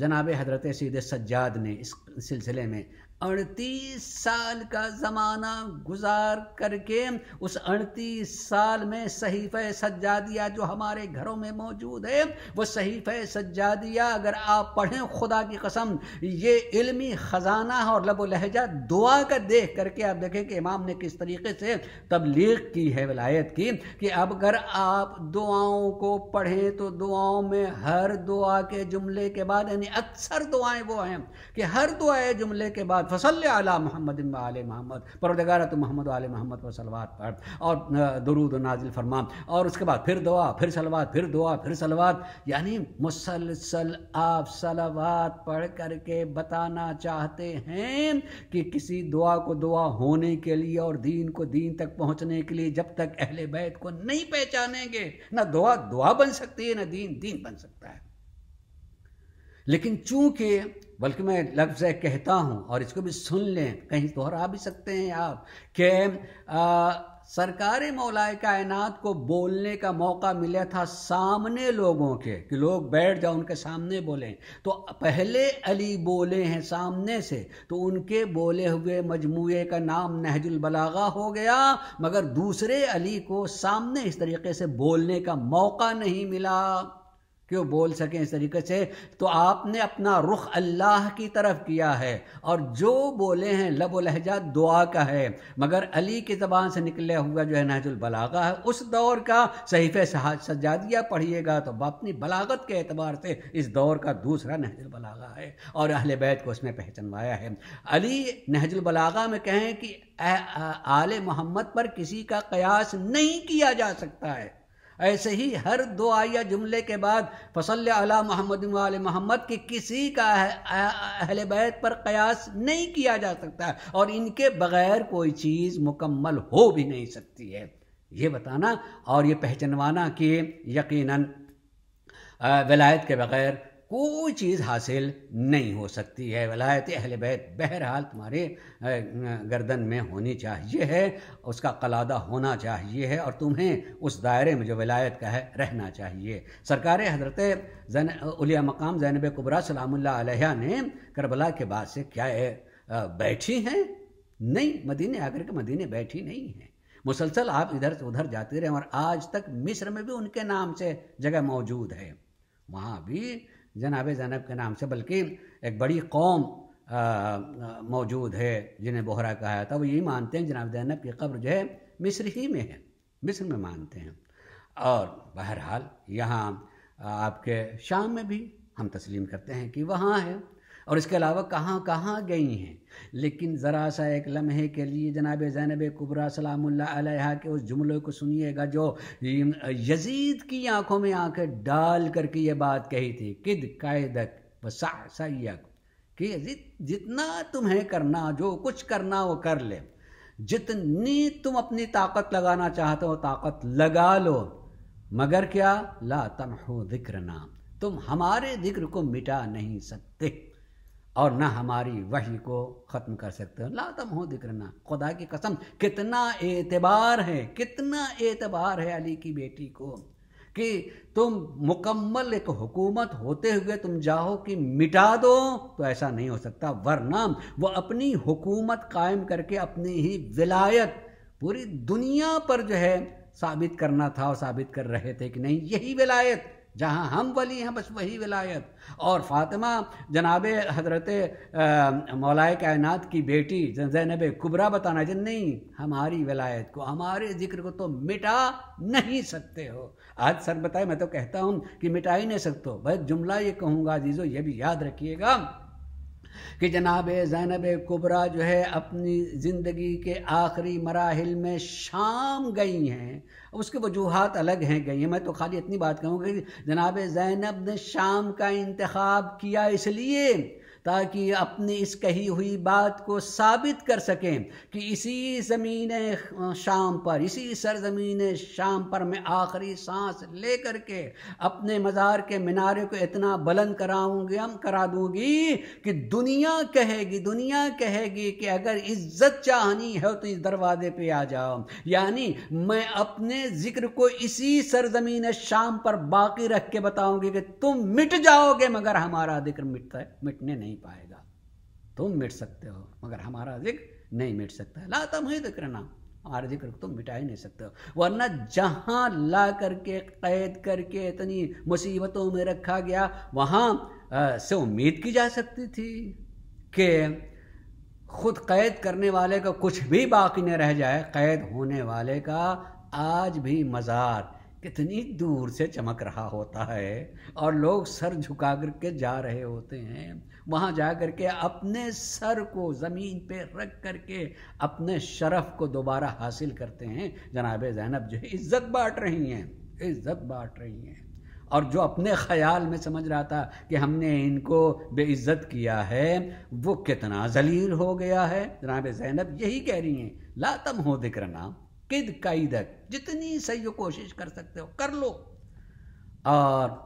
जनाब हजरत सीद सज्जाद ने इस सिलसिले में अड़तीस साल का ज़माना गुजार करके उस अड़तीस साल में सहीफ़ सज्जादिया जो हमारे घरों में मौजूद है वो सहीफ़ सज्जादिया अगर आप पढ़ें खुदा की कसम ये इल्मी ख़जाना है और लबो लहजा दुआ का देख करके आप देखें कि इमाम ने किस तरीके से तबलीग की है वलायत की कि अब अगर आप दुआओं को पढ़ें तो दुआओं में हर दुआ के जुमले के बाद यानी अक्सर दुआएं वो हैं कि हर दुआ जुमले के बाद फसल आला महमद आल महमद परदगार तो महमद आल महमद पर सलवात पर और दरूद नाजिल फरमा और उसके बाद फिर दुआ फिर सलवात फिर दुआ फिर सलवात यानी मुसलसल आप सलवात पढ़ करके बताना चाहते हैं कि किसी दुआ को दुआ होने के लिए और दीन को दीन तक पहुँचने के लिए जब तक अहल बैत को नहीं पहचानेंगे ना दुआ दुआ बन सकती है ना दीन दीन बन सकता है लेकिन चूंकि बल्कि मैं लफ्ज़ कहता हूँ और इसको भी सुन लें कहीं दोहरा भी सकते हैं आप कि सरकारी मौलाए कायनात को बोलने का मौका मिला था सामने लोगों के कि लोग बैठ जाओ उनके सामने बोलें तो पहले अली बोले हैं सामने से तो उनके बोले हुए मजमू का नाम नहजुलबलागा हो गया मगर दूसरे अली को सामने इस तरीके से बोलने का मौका नहीं मिला क्यों बोल सकें इस तरीके से तो आपने अपना रुख अल्लाह की तरफ किया है और जो बोले हैं लब लहजा दुआ का है मगर अली की ज़बान से निकले हुआ जो है नहजुलबलागा है उस दौर का सहीफ़ सजादिया पढ़िएगा तो अपनी बलागत के अतबार से इस दौर का दूसरा नहजुलबलागा है और अहल बैत को उसमें पहचानवाया है अली नहजुलबलागा में कहें कि आल मोहम्मद पर किसी का कयास नहीं किया जा सकता है ऐसे ही हर दो आया जुमले के बाद फसल अला मोहम्मद मोहम्मद के किसी का अहल बैत पर कयास नहीं किया जा सकता और इनके बगैर कोई चीज़ मुकम्मल हो भी नहीं सकती है ये बताना और ये पहचानवाना कि यकीनन वलायत के बगैर कोई चीज़ हासिल नहीं हो सकती है वलायत अहल बैत बहरहाल तुम्हारे गर्दन में होनी चाहिए है उसका कलादा होना चाहिए है और तुम्हें उस दायरे में जो वलायत का है रहना चाहिए सरकार हजरत जैन उलिया मकाम जैनब कुबरा सलामुल्ला ने करबला के बाद से क्या है बैठी हैं नहीं मदीने आकर के मदीने बैठी नहीं हैं मुसलसल आप इधर से उधर जाते रहे और आज तक मिस्र में भी उनके नाम से जगह मौजूद है वहाँ भी जनाब ज़ैनब के नाम से बल्कि एक बड़ी कौम मौजूद है जिन्हें बोहरा कहा था वो यही मानते हैं जनाब ज़ैनब की कब्र जो है मिस्र ही में है मिस्र में मानते हैं और बहरहाल यहाँ आपके शाम में भी हम तस्लीम करते हैं कि वहाँ है और इसके अलावा कहाँ कहाँ गई हैं लेकिन ज़रा सा एक लम्हे के लिए जनाब जैनब कुबरा सलाम के उस जुमले को सुनिएगा जो यजीद की आंखों में आंखें डाल करके ये बात कही थी किद कायदक वसा सैक कि जितना तुम्हें करना जो कुछ करना वो कर ले जितनी तुम अपनी ताकत लगाना चाहते हो ताकत लगा लो मगर क्या ला तमहो जिक्र नाम तुम हमारे जिक्र को मिटा नहीं सकते और ना हमारी वही को ख़त्म कर सकते हो लातम हो ना खुदा की कसम कितना एतबार है कितना एतबार है अली की बेटी को कि तुम मुकम्मल एक हुकूमत होते हुए तुम जाओ कि मिटा दो तो ऐसा नहीं हो सकता वरना वो अपनी हुकूमत कायम करके अपनी ही विलायत पूरी दुनिया पर जो है साबित करना था और साबित कर रहे थे कि नहीं यही विलायत जहाँ हम वली हैं बस वही विलायत और फातिमा जनाब हजरत मौलाए कायनात की बेटी जैनब कुबरा बताना जन नहीं हमारी विलायत को हमारे जिक्र को तो मिटा नहीं सकते हो आज सर बताए मैं तो कहता हूँ कि मिटा ही नहीं सकते बस जुमला ये कहूँगा जीजो ये भी याद रखिएगा कि जनाब जैनब कुबरा जो है अपनी ज़िंदगी के आखिरी मराहल में शाम गई हैं उसके वजूहत अलग हैं गई हैं मैं तो खाली इतनी बात कहूँ कि जनाब जैनब ने शाम का इंतखब किया इसलिए ताकि अपनी इस कही हुई बात को साबित कर सकें कि इसी ज़मीन शाम पर इसी सरजमीन शाम पर मैं आखिरी सांस ले कर के अपने मज़ार के मीनारे को इतना बुलंद कराऊंगी हम करा दूंगी कि दुनिया कहेगी दुनिया कहेगी कि अगर इज्जत चाहनी है तो इस दरवाजे पे आ जाओ यानी मैं अपने जिक्र को इसी सरजमीन शाम पर बाकी रख के बताऊंगी कि तुम मिट जाओगे मगर हमारा जिक्र मिटता है मिटने नहीं नहीं पाएगा तुम मिट सकते हो मगर हमारा जिक्र नहीं मिट सकता है लाता मुहित करना हमारा जिक्र तुम मिटा ही नहीं सकते हो वरना जहाँ ला करके कैद करके इतनी मुसीबतों में रखा गया वहाँ से उम्मीद की जा सकती थी कि खुद कैद करने वाले का कुछ भी बाकी न रह जाए कैद होने वाले का आज भी मज़ार कितनी दूर से चमक रहा होता है और लोग सर झुका करके जा रहे होते हैं वहाँ जा कर के अपने सर को ज़मीन पे रख कर के अपने शरफ को दोबारा हासिल करते हैं जनाब जैनब जो है इज्जत बांट रही हैं इज्जत बांट रही हैं और जो अपने ख्याल में समझ रहा था कि हमने इनको बेइज्जत किया है वो कितना जलील हो गया है जनाब जैनब यही कह रही हैं लातम हो दिक्र नाम किद काइदक जितनी सही कोशिश कर सकते हो कर लो और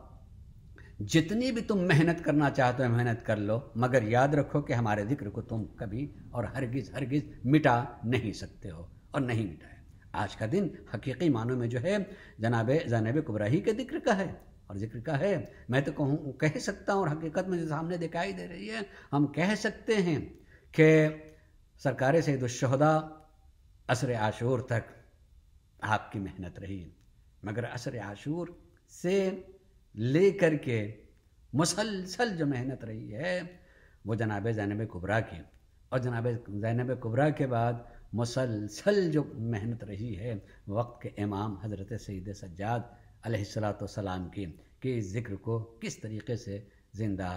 जितनी भी तुम मेहनत करना चाहते हो मेहनत कर लो मगर याद रखो कि हमारे जिक्र को तुम कभी और हरगिज हरगिज मिटा नहीं सकते हो और नहीं मिटाए आज का दिन हकीकी मानों में जो है जनाब जनाब कुब्राही के जिक्र का है और जिक्र का है मैं तो कहूँ कह सकता हूँ और हकीकत मुझे सामने दिखाई दे रही है हम कह सकते हैं कि सरकार दुशहदा असर आशूर तक आपकी मेहनत रही मगर असर आशूर से ले करके मुसलसल जो मेहनत रही है वो जनाब जैनब कुबरा की और जनाब जैनब कुबरा के बाद मुसलसल जो मेहनत रही है वक्त के इमाम हज़रत सैद सज्जाद सलाम की कि इस ज़िक्र को किस तरीके से ज़िंदा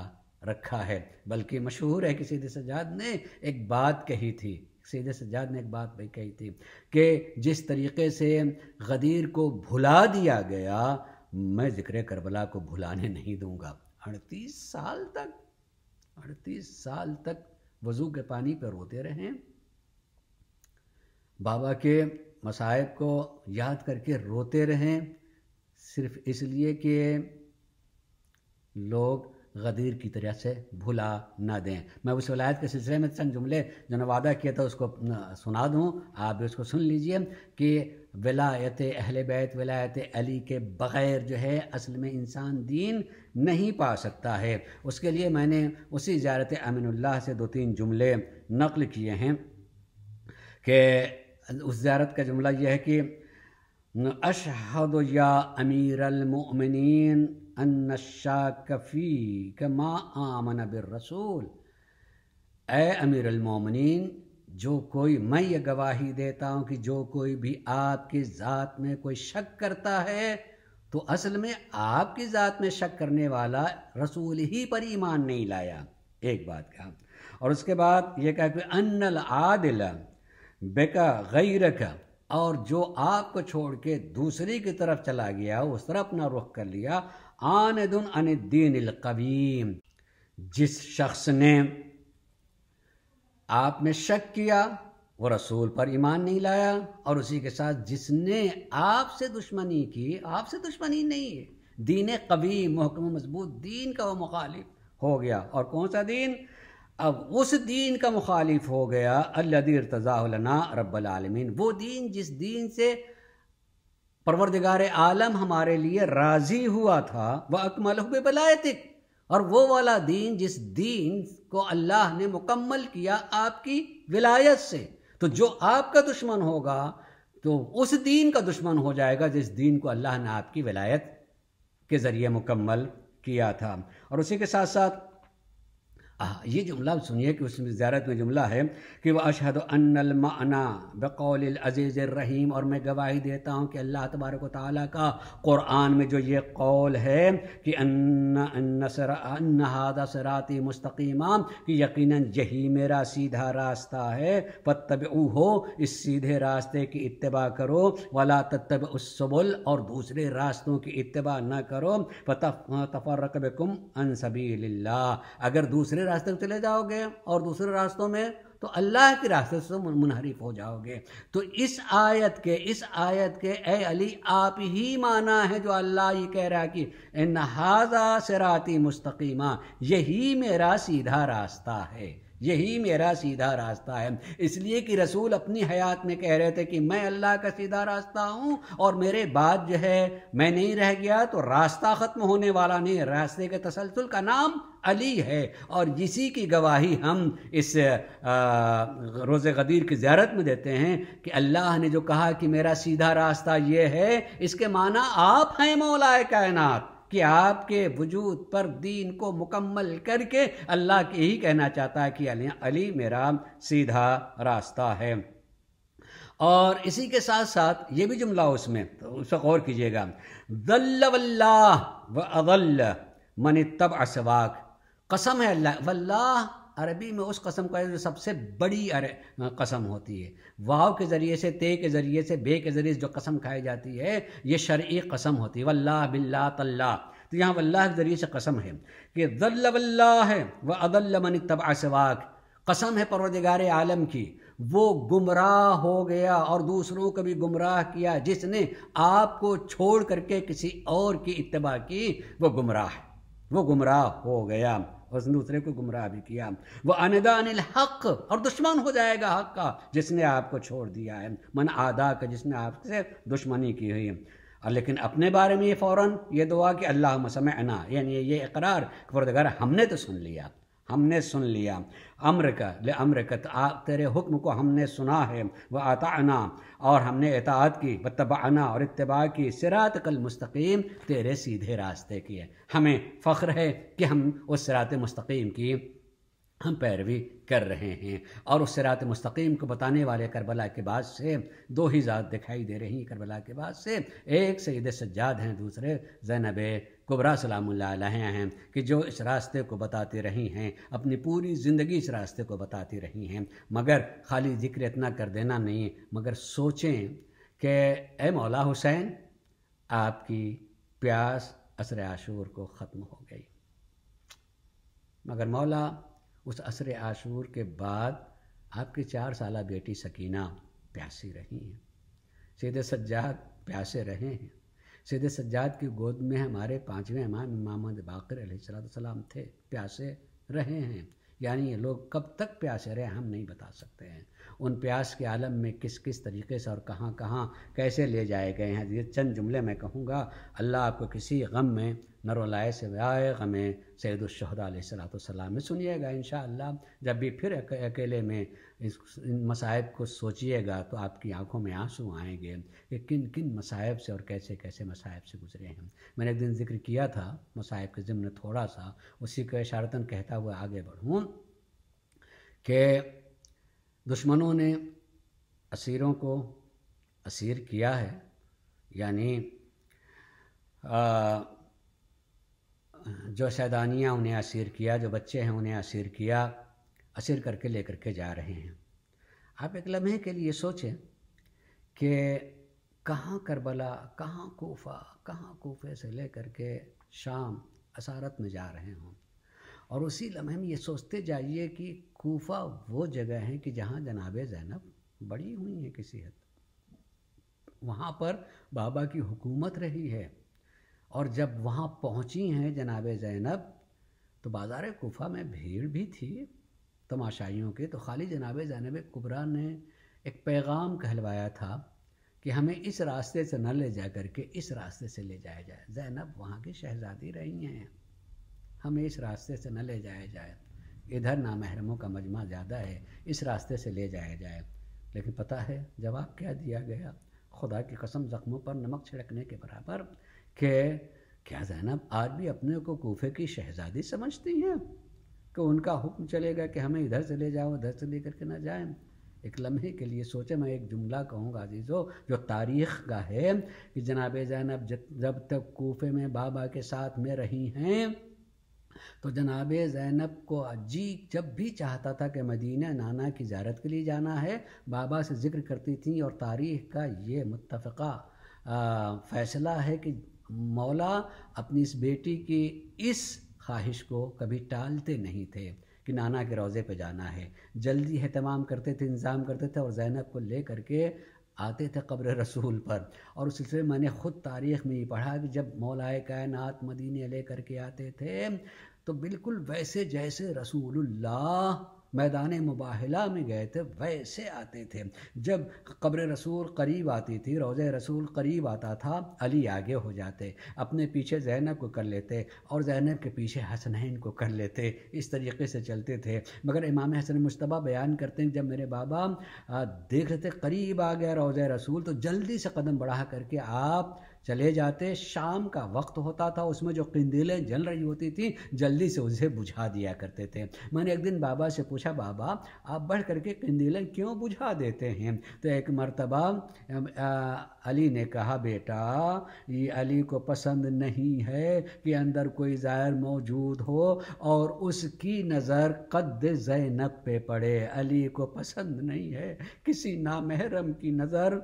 रखा है बल्कि मशहूर है कि सैद सज्जाद ने एक बात कही थी सैद सज्जाद ने एक बात भी कही थी कि जिस तरीके से गदीर को भुला दिया गया मैं ज़िक्र करबला को भुलाने नहीं दूंगा अड़तीस साल तक अड़तीस साल तक वज़ू के पानी पर रोते रहें बाबा के मसाहब को याद करके रोते रहें सिर्फ इसलिए कि लोग गदीर की तरह से भुला न दें मैं उस वलायत के सिलसिले में चंद जुमले जो वादा किया था उसको सुना दूँ आप भी उसको सुन लीजिए कि वलायत अहल बैत वलायत अली के बग़ैर जो है असल में इंसान दीन नहीं पा सकता है उसके लिए मैंने उसी ज्यारत अमीनुल्लाह से दो तीन जुमले नकल किए हैं कि उस ज्यारत का जुमला यह है कि अशहद या अमीर अमीरमिन अन्नशाकफ़ी कमा आमन ए अमीर अलमोमिन जो कोई मैं ये गवाही देता हूँ कि जो कोई भी आपकी ज़ात में कोई शक करता है तो असल में आपकी ज़ात में शक करने वाला रसूल ही पर ईमान नहीं लाया एक बात कहा और उसके बाद ये कहा कि अन्नल आदिल बेका गैर का और जो आपको छोड़ के दूसरी की तरफ चला गया उस तरफ अपना रुख कर लिया आनदन अन दीन कवीम जिस शख्स ने आप में शक किया वो रसूल पर ईमान नहीं लाया और उसी के साथ जिसने आपसे दुश्मनी की आपसे दुश्मनी नहीं है दीन कवी महकम मजबूत दीन का वो मुखालिफ हो गया और कौन सा दीन अब उस दीन का मुखालिफ हो गया अल्लादी रब्बल आलमीन वो दीन जिस दीन से परवरदिगार आलम हमारे लिए राजी हुआ था वह अकमल बलायत और वो वाला दीन जिस दीन को अल्लाह ने मुकम्मल किया आपकी विलायत से तो जो आपका दुश्मन होगा तो उस दीन का दुश्मन हो जाएगा जिस दीन को अल्लाह ने आपकी विलायत के ज़रिए मुकम्मल किया था और उसी के साथ साथ ये जुमला सुनिए कि उसमें ज्यारत में जुमला है कि वह अशहद अनलमाना बकौल अज़ीज़ रहीम और मैं गवाही देता हूँ कि अल्लाह तबारक ताली का क़ुरान में जो ये कौल है कि अन्नादा सराती मुस्तकीमा कि यकीन यही मेरा सीधा रास्ता है पत्तब हो इस सीधे रास्ते की इतबा करो वाला तत्तब उसबुल और दूसरे रास्तों की इतबा न करो तफरकबकुम अन सबी अगर दूसरे रास्ते में चले जाओगे और दूसरे रास्तों में तो अल्लाह के रास्ते से तो मुनहरिफ हो जाओगे तो इस आयत के इस आयत के ए अली आप ही माना है जो अल्लाह ये कह रहा कि नहाजा सराती मुस्तकीमा यही मेरा सीधा रास्ता है यही मेरा सीधा रास्ता है इसलिए कि रसूल अपनी हयात में कह रहे थे कि मैं अल्लाह का सीधा रास्ता हूँ और मेरे बाद जो है मैं नहीं रह गया तो रास्ता ख़त्म होने वाला नहीं रास्ते के तसलसल का नाम अली है और जिसी की गवाही हम इस रोज़ गदीर की ज्यारत में देते हैं कि अल्लाह ने जो कहा कि मेरा सीधा रास्ता ये है इसके माना आप हैं मौलाए कायनात कि आपके वजूद पर दीन को मुकम्मल करके अल्लाह के यही कहना चाहता है कि अली, अली मेरा सीधा रास्ता है और इसी के साथ साथ ये भी जुमला उसमें तो उसका गौर कीजिएगा दल्लाह व अदल्ल मन तब असवाक कसम है अल्लाह वल्लाह अरबी में उस कसम का जो सबसे बड़ी कसम होती है वाव के ज़रिए से ते के ज़रिए से बे के ज़रिए जो कसम खाई जाती है ये शर्य कसम होती है वल्ला बिल्ला तल्ला तो यहाँ वल्लाह के ज़रिए से कसम है कि दल्ल है व अदल मन तबा कसम है परवदगार आलम की वो गुमराह हो गया और दूसरों को भी गुमराह किया जिसने आपको छोड़ करके किसी और की इतबा की वो गुमराह वो गुमराह हो गया उसने दूसरे को गुमराह भी किया वह अनदा अनिल हक और दुश्मन हो जाएगा हक का जिसने आपको छोड़ दिया है मन आदा का जिसने आपसे दुश्मनी की हुई है और लेकिन अपने बारे में ये फ़ौर ये दुआ कि अल्लाह मसम अना यानी ये इकरार फरदगर हमने तो सुन लिया हमने सुन लिया अम्र का ले अम्र का आ, तेरे हुक्म को हमने सुना है वह आता और हमने एतात की व तबाना और इतबा की सिरात कल मुस्तकीम तेरे सीधे रास्ते की है हमें फ़ख्र है कि हम उस सिरात मुस्तकीम की हम पैरवी कर रहे हैं और उस सिरात मुस्तकीम को बताने वाले करबला के बाद से दो ही ज़ात दिखाई दे रही हैं करबला के बाद से एक सैद सज्जाद हैं दूसरे जैनब कुबरा सलाम हैं कि जो इस रास्ते को बताती रही हैं अपनी पूरी ज़िंदगी इस रास्ते को बताती रही हैं मगर खाली जिक्र इतना कर देना नहीं मगर सोचें कि ए मौला हुसैन आपकी प्यास असर आशूर को ख़त्म हो गई मगर मौला उस असर आशूर के बाद आपकी चार साल बेटी सकीना प्यासी रही हैं सीधे सज्जाद प्यासे रहे हैं सैद सज्जाद की गोद में हमारे पाँचवें इमाम इमामद बाकर सलाम थे प्यासे रहे हैं यानी ये लोग कब तक प्यासे रहे हम नहीं बता सकते हैं उन प्यास के आलम में किस किस तरीके से और कहाँ कहाँ कैसे ले जाए गए हैं ये चंद जुमले मैं कहूँगा अल्लाह आपको किसी गम में नरोलाए से आए गमें सैदुलशहदा सलाम में सुनिएगा इन जब भी फिर अकेले में इस इन मसायब को सोचिएगा तो आपकी आंखों में आंसू आएंगे कि किन किन मसायब से और कैसे कैसे मसायब से गुजरे हैं मैंने एक दिन जिक्र किया था मसायब के ज़िम्न थोड़ा सा उसी को इशारतन कहता हुआ आगे बढ़ूँ कि दुश्मनों ने असीरों को असीर किया है यानी जो सैदानियाँ उन्हें असीर किया जो बच्चे हैं उन्हें असीर किया असर करके लेकर के जा रहे हैं आप एक लम्हे के लिए सोचें कि कहाँ करबला कहाँ कोफा कहाँ कोफे से लेकर के शाम असारत में जा रहे हों और उसी लम्हे में ये सोचते जाइए कि कोफा वो जगह है कि जहाँ जनाब जैनब बड़ी हुई हैं किसी हद वहाँ पर बाबा की हुकूमत रही है और जब वहाँ पहुँची हैं जनाब जैनब तो बाज़ार कोफा में भीड़ भी थी तमाशाइयों के तो खाली जनाब जानब कुबरा ने एक पैगाम कहलवाया था कि हमें इस रास्ते से न ले जा करके इस रास्ते से ले जाया जाए जैनब वहाँ की शहजादी रही हैं हमें इस रास्ते से न ले जाया जाए इधर नामहरमों का मजमा ज़्यादा है इस रास्ते से ले जाया जाए लेकिन पता है जवाब क्या दिया गया खुदा की कसम ज़ख्मों पर नमक छिड़कने के बराबर के क्या जैनब आज भी अपने को कोफे की शहजादी समझती हैं कि तो उनका हुक्म चलेगा कि हमें इधर से ले जाओ उधर से लेकर के ना जाए एक लम्हे के लिए सोचे मैं एक जुमला कहूँगा अजीज़ो जो तारीख़ का है कि जनाब जैनब जब तक कोफे में बाबा के साथ में रही हैं तो जनाब जैनब को अजी जब भी चाहता था कि मदीना नाना की ज्यारत के लिए जाना है बाबा से जिक्र करती थी और तारीख का ये मुतफ़ा फ़ैसला है कि मौला अपनी इस बेटी की इस ख्वाहिश को कभी टालते नहीं थे कि नाना के रोज़े पे जाना है जल्दी अहतमाम करते थे इंतज़ाम करते थे और ज़ैनब को ले करके आते थे कब्र रसूल पर और उस सिलसिले में मैंने ख़ुद तारीख़ में ही पढ़ा कि जब मौलाए कायनात मदीने ले करके आते थे तो बिल्कुल वैसे जैसे रसूलुल्लाह मैदान मुबाहला में गए थे वैसे आते थे जब कब्र रसूल करीब आती थी रोज़ रसूल करीब आता था अली आगे हो जाते अपने पीछे जैनब को कर लेते और जैनब के पीछे हसनैन को कर लेते इस तरीके से चलते थे मगर इमाम हसन मुशतबा बयान करते हैं जब मेरे बाबा देख रहे थे करीब आ गया रोज़ रसूल तो जल्दी से कदम बढ़ा करके आप चले जाते शाम का वक्त होता था उसमें जो किंदीलें जल रही होती थी जल्दी से उसे बुझा दिया करते थे मैंने एक दिन बाबा से पूछा बाबा आप बढ़ करके किंदीलें क्यों बुझा देते हैं तो एक मरतबा अली ने कहा बेटा ये अली को पसंद नहीं है कि अंदर कोई ज़ाहिर मौजूद हो और उसकी नज़र कद जैनब पे पड़े अली को पसंद नहीं है किसी नामहरम की नज़र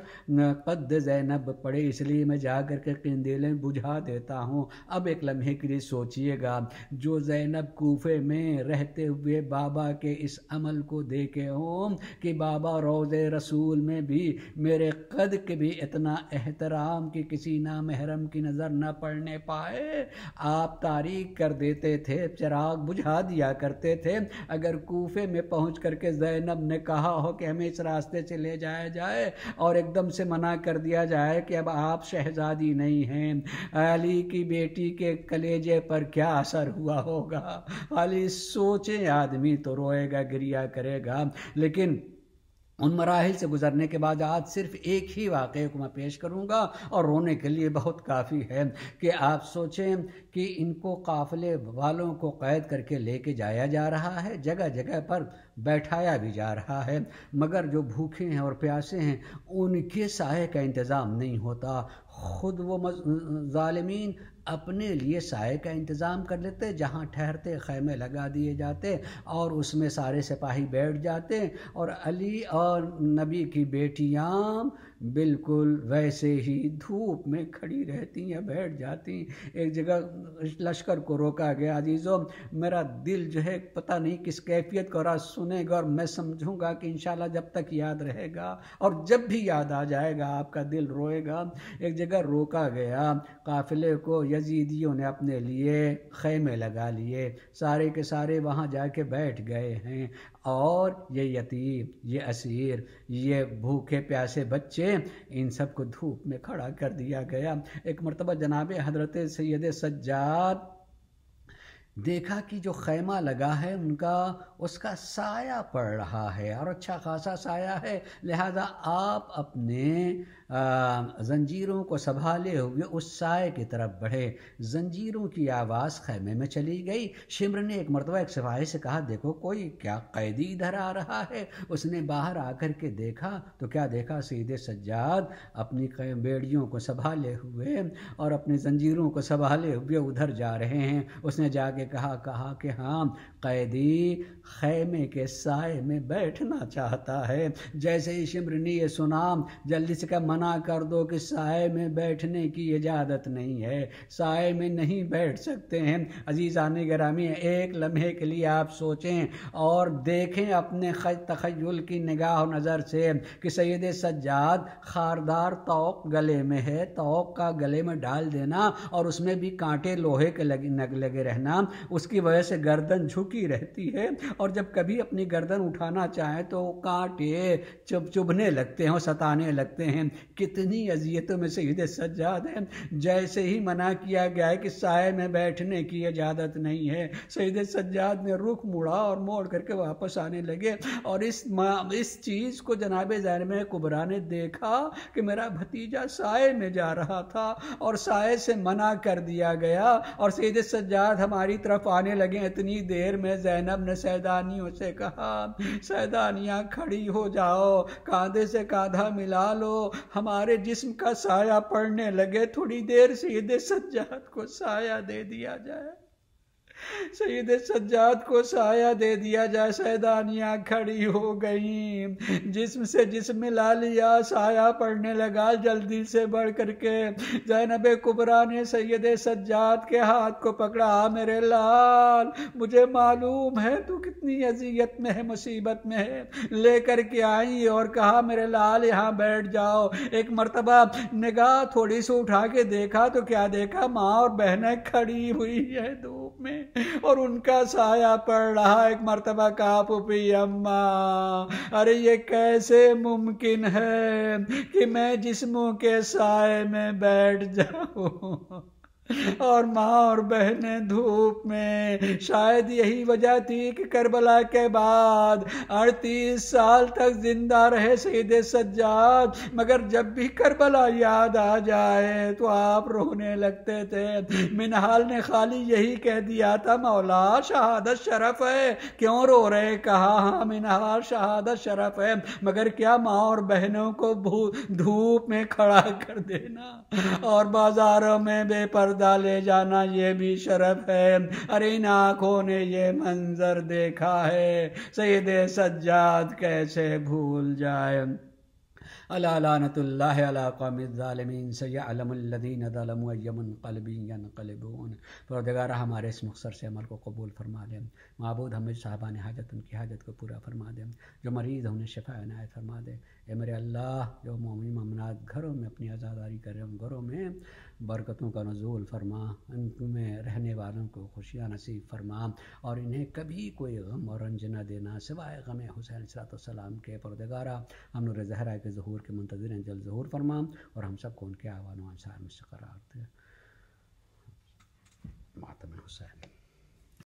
कद जैनब पड़े इसलिए मैं जाग करके किंदेलें बुझा देता हूँ अब एक लम्हे के लिए सोचिएगा जो जैनब कोफे में रहते हुए बाबा के इस अमल को देखे हों कि बाबा रोज़ रसूल में भी मेरे कद के भी इतना एहतराम कि किसी ना महरम की नज़र न पड़ने पाए आप तारीख कर देते थे चिराग बुझा दिया करते थे अगर कोफे में पहुँच करके जैनब ने कहा हो कि हमें इस रास्ते से ले जाया जाए और एकदम से मना कर दिया जाए कि अब आप शहजादी शादी नहीं है अली की बेटी के कलेजे पर क्या असर हुआ होगा अली सोचे आदमी तो रोएगा गिरिया करेगा लेकिन उन मराहल से गुजरने के बाद आज सिर्फ एक ही वाक़े को मैं पेश करूंगा और रोने के लिए बहुत काफ़ी है कि आप सोचें कि इनको काफ़िले वालों को कैद करके लेके जाया जा रहा है जगह जगह पर बैठाया भी जा रहा है मगर जो भूखे हैं और प्यासे हैं उनके साय का इंतज़ाम नहीं होता खुद वो ालमीन अपने लिए साय का इंतज़ाम कर लेते जहाँ ठहरते खैमे लगा दिए जाते और उसमें सारे सिपाही बैठ जाते और अली और नबी की बेटियाँ बिल्कुल वैसे ही धूप में खड़ी रहती या बैठ जाती एक जगह लश्कर को रोका गया अजीज़ों मेरा दिल जो है पता नहीं किस कैफियत को रहा सुनेगा और मैं समझूंगा कि इंशाल्लाह जब तक याद रहेगा और जब भी याद आ जाएगा आपका दिल रोएगा एक जगह रोका गया काफ़िले को यजीदियों ने अपने लिए खेमे लगा लिए सारे के सारे वहाँ जाके बैठ गए हैं और ये यतीम ये असीर ये भूखे प्यासे बच्चे इन सब को धूप में खड़ा कर दिया गया एक मरतबा जनाब हजरत सैद सज्जाद देखा कि जो खैमा लगा है उनका उसका साया पड़ रहा है और अच्छा खासा साया है लिहाजा आप अपने जंजीरों को संभाले हुए उस साय की तरफ बढ़े जंजीरों की आवाज़ खैमे में चली गई शिमर ने एक मरतबा एक सिपाही से कहा देखो कोई क्या कैदी इधर आ रहा है उसने बाहर आकर के देखा तो क्या देखा सीधे सज्जाद अपनी बेड़ियों को संभाले हुए और अपने जंजीरों को संभाले हुए उधर जा रहे हैं उसने जाके कहा कहा कि हाँ कैदी खैमे के साय में बैठना चाहता है जैसे ही शिमर ने यह सुना जल्दी से क्या मन मना कर दो कि साय में बैठने की इजाज़त नहीं है साय में नहीं बैठ सकते हैं आने ग्रामी एक लम्हे के लिए आप सोचें और देखें अपने तखयल की निगाह नज़र से कि सैद सज्जाद खारदार तोक गले में है तोक का गले में डाल देना और उसमें भी कांटे लोहे के लगे नग लगे रहना उसकी वजह से गर्दन झुकी रहती है और जब कभी अपनी गर्दन उठाना चाहें तो कांटे चुभ चुभने लगते हैं सताने लगते हैं कितनी अजियतों में शहीद सज्जाद हैं जैसे ही मना किया गया है कि साय में बैठने की इजाज़त नहीं है सहीद सज्जाद ने रुख मुड़ा और मोड़ करके वापस आने लगे और इस इस चीज़ को जनाब जैन में कुबरा ने देखा कि मेरा भतीजा साय में जा रहा था और साय से मना कर दिया गया और सहीद सज्जाद हमारी तरफ आने लगे इतनी देर में जैनब ने सैदानियों से कहा सैदानियाँ खड़ी हो जाओ कांधे से कांधा मिला लो हम हमारे जिस्म का साया पड़ने लगे थोड़ी देर से ईद सज्जात को साया दे दिया जाए सईद सज्जाद को साया दे दिया जाए सैदानियाँ खड़ी हो गई जिसम से जिसम मिला लिया साया पड़ने लगा जल्दी से बढ़ करके जैनब कुबरा ने सैद सज्जाद के हाथ को पकड़ा हाँ मेरे लाल मुझे मालूम है तू कितनी अजियत में है मुसीबत में है लेकर के आई और कहा मेरे लाल यहाँ बैठ जाओ एक मरतबा निगाह थोड़ी सी उठा के देखा तो क्या देखा माँ और बहनें खड़ी हुई है दो में और उनका साया पड़ रहा एक मरतबा कहा पुपी अम्मा अरे ये कैसे मुमकिन है कि मैं जिस्मों के साय में बैठ जाऊं और माँ और बहनें धूप में शायद यही वजह थी कि करबला के बाद अड़तीस साल तक जिंदा रहे सईद सज्जाद मगर जब भी करबला याद आ जाए तो आप रोने लगते थे मिनहाल ने खाली यही कह दिया था मौला शहादत शरफ है क्यों रो रहे कहा हाँ मिनहाल शहादत शरफ है मगर क्या माँ और बहनों को धूप में खड़ा कर देना और बाजारों में बेपर पर्दा ले जाना ये भी शरफ है अरे इन आँखों ने ये मंजर देखा है सईद सज्जाद कैसे भूल जाए अला लानतुल्लाह अला कौमिन हमारे इस मुखसर से अमल को कबूल फरमा दें मबूद हमें साहबा ने हाजत उनकी हाजत को पूरा फरमा दें जो मरीज़ उन्हें शफा अनायत फरमा दें मेरे अल्लाह जो मोमिन ममनात घरों में अपनी आज़ादारी कर रहे हैं घरों में बरकतों का नजूल फरमा में रहने वालों को खुशियाँ नसीब फरमा और इन्हें कभी कोई गम और रंज देना सिवाय गम हुसैन सलाम के परदगारा हम जहरा के जहूर के मंतजर हैं जल्द जहूर फरमा और हम सबको उनके आवान आसार में से करार दे मातम हुसैन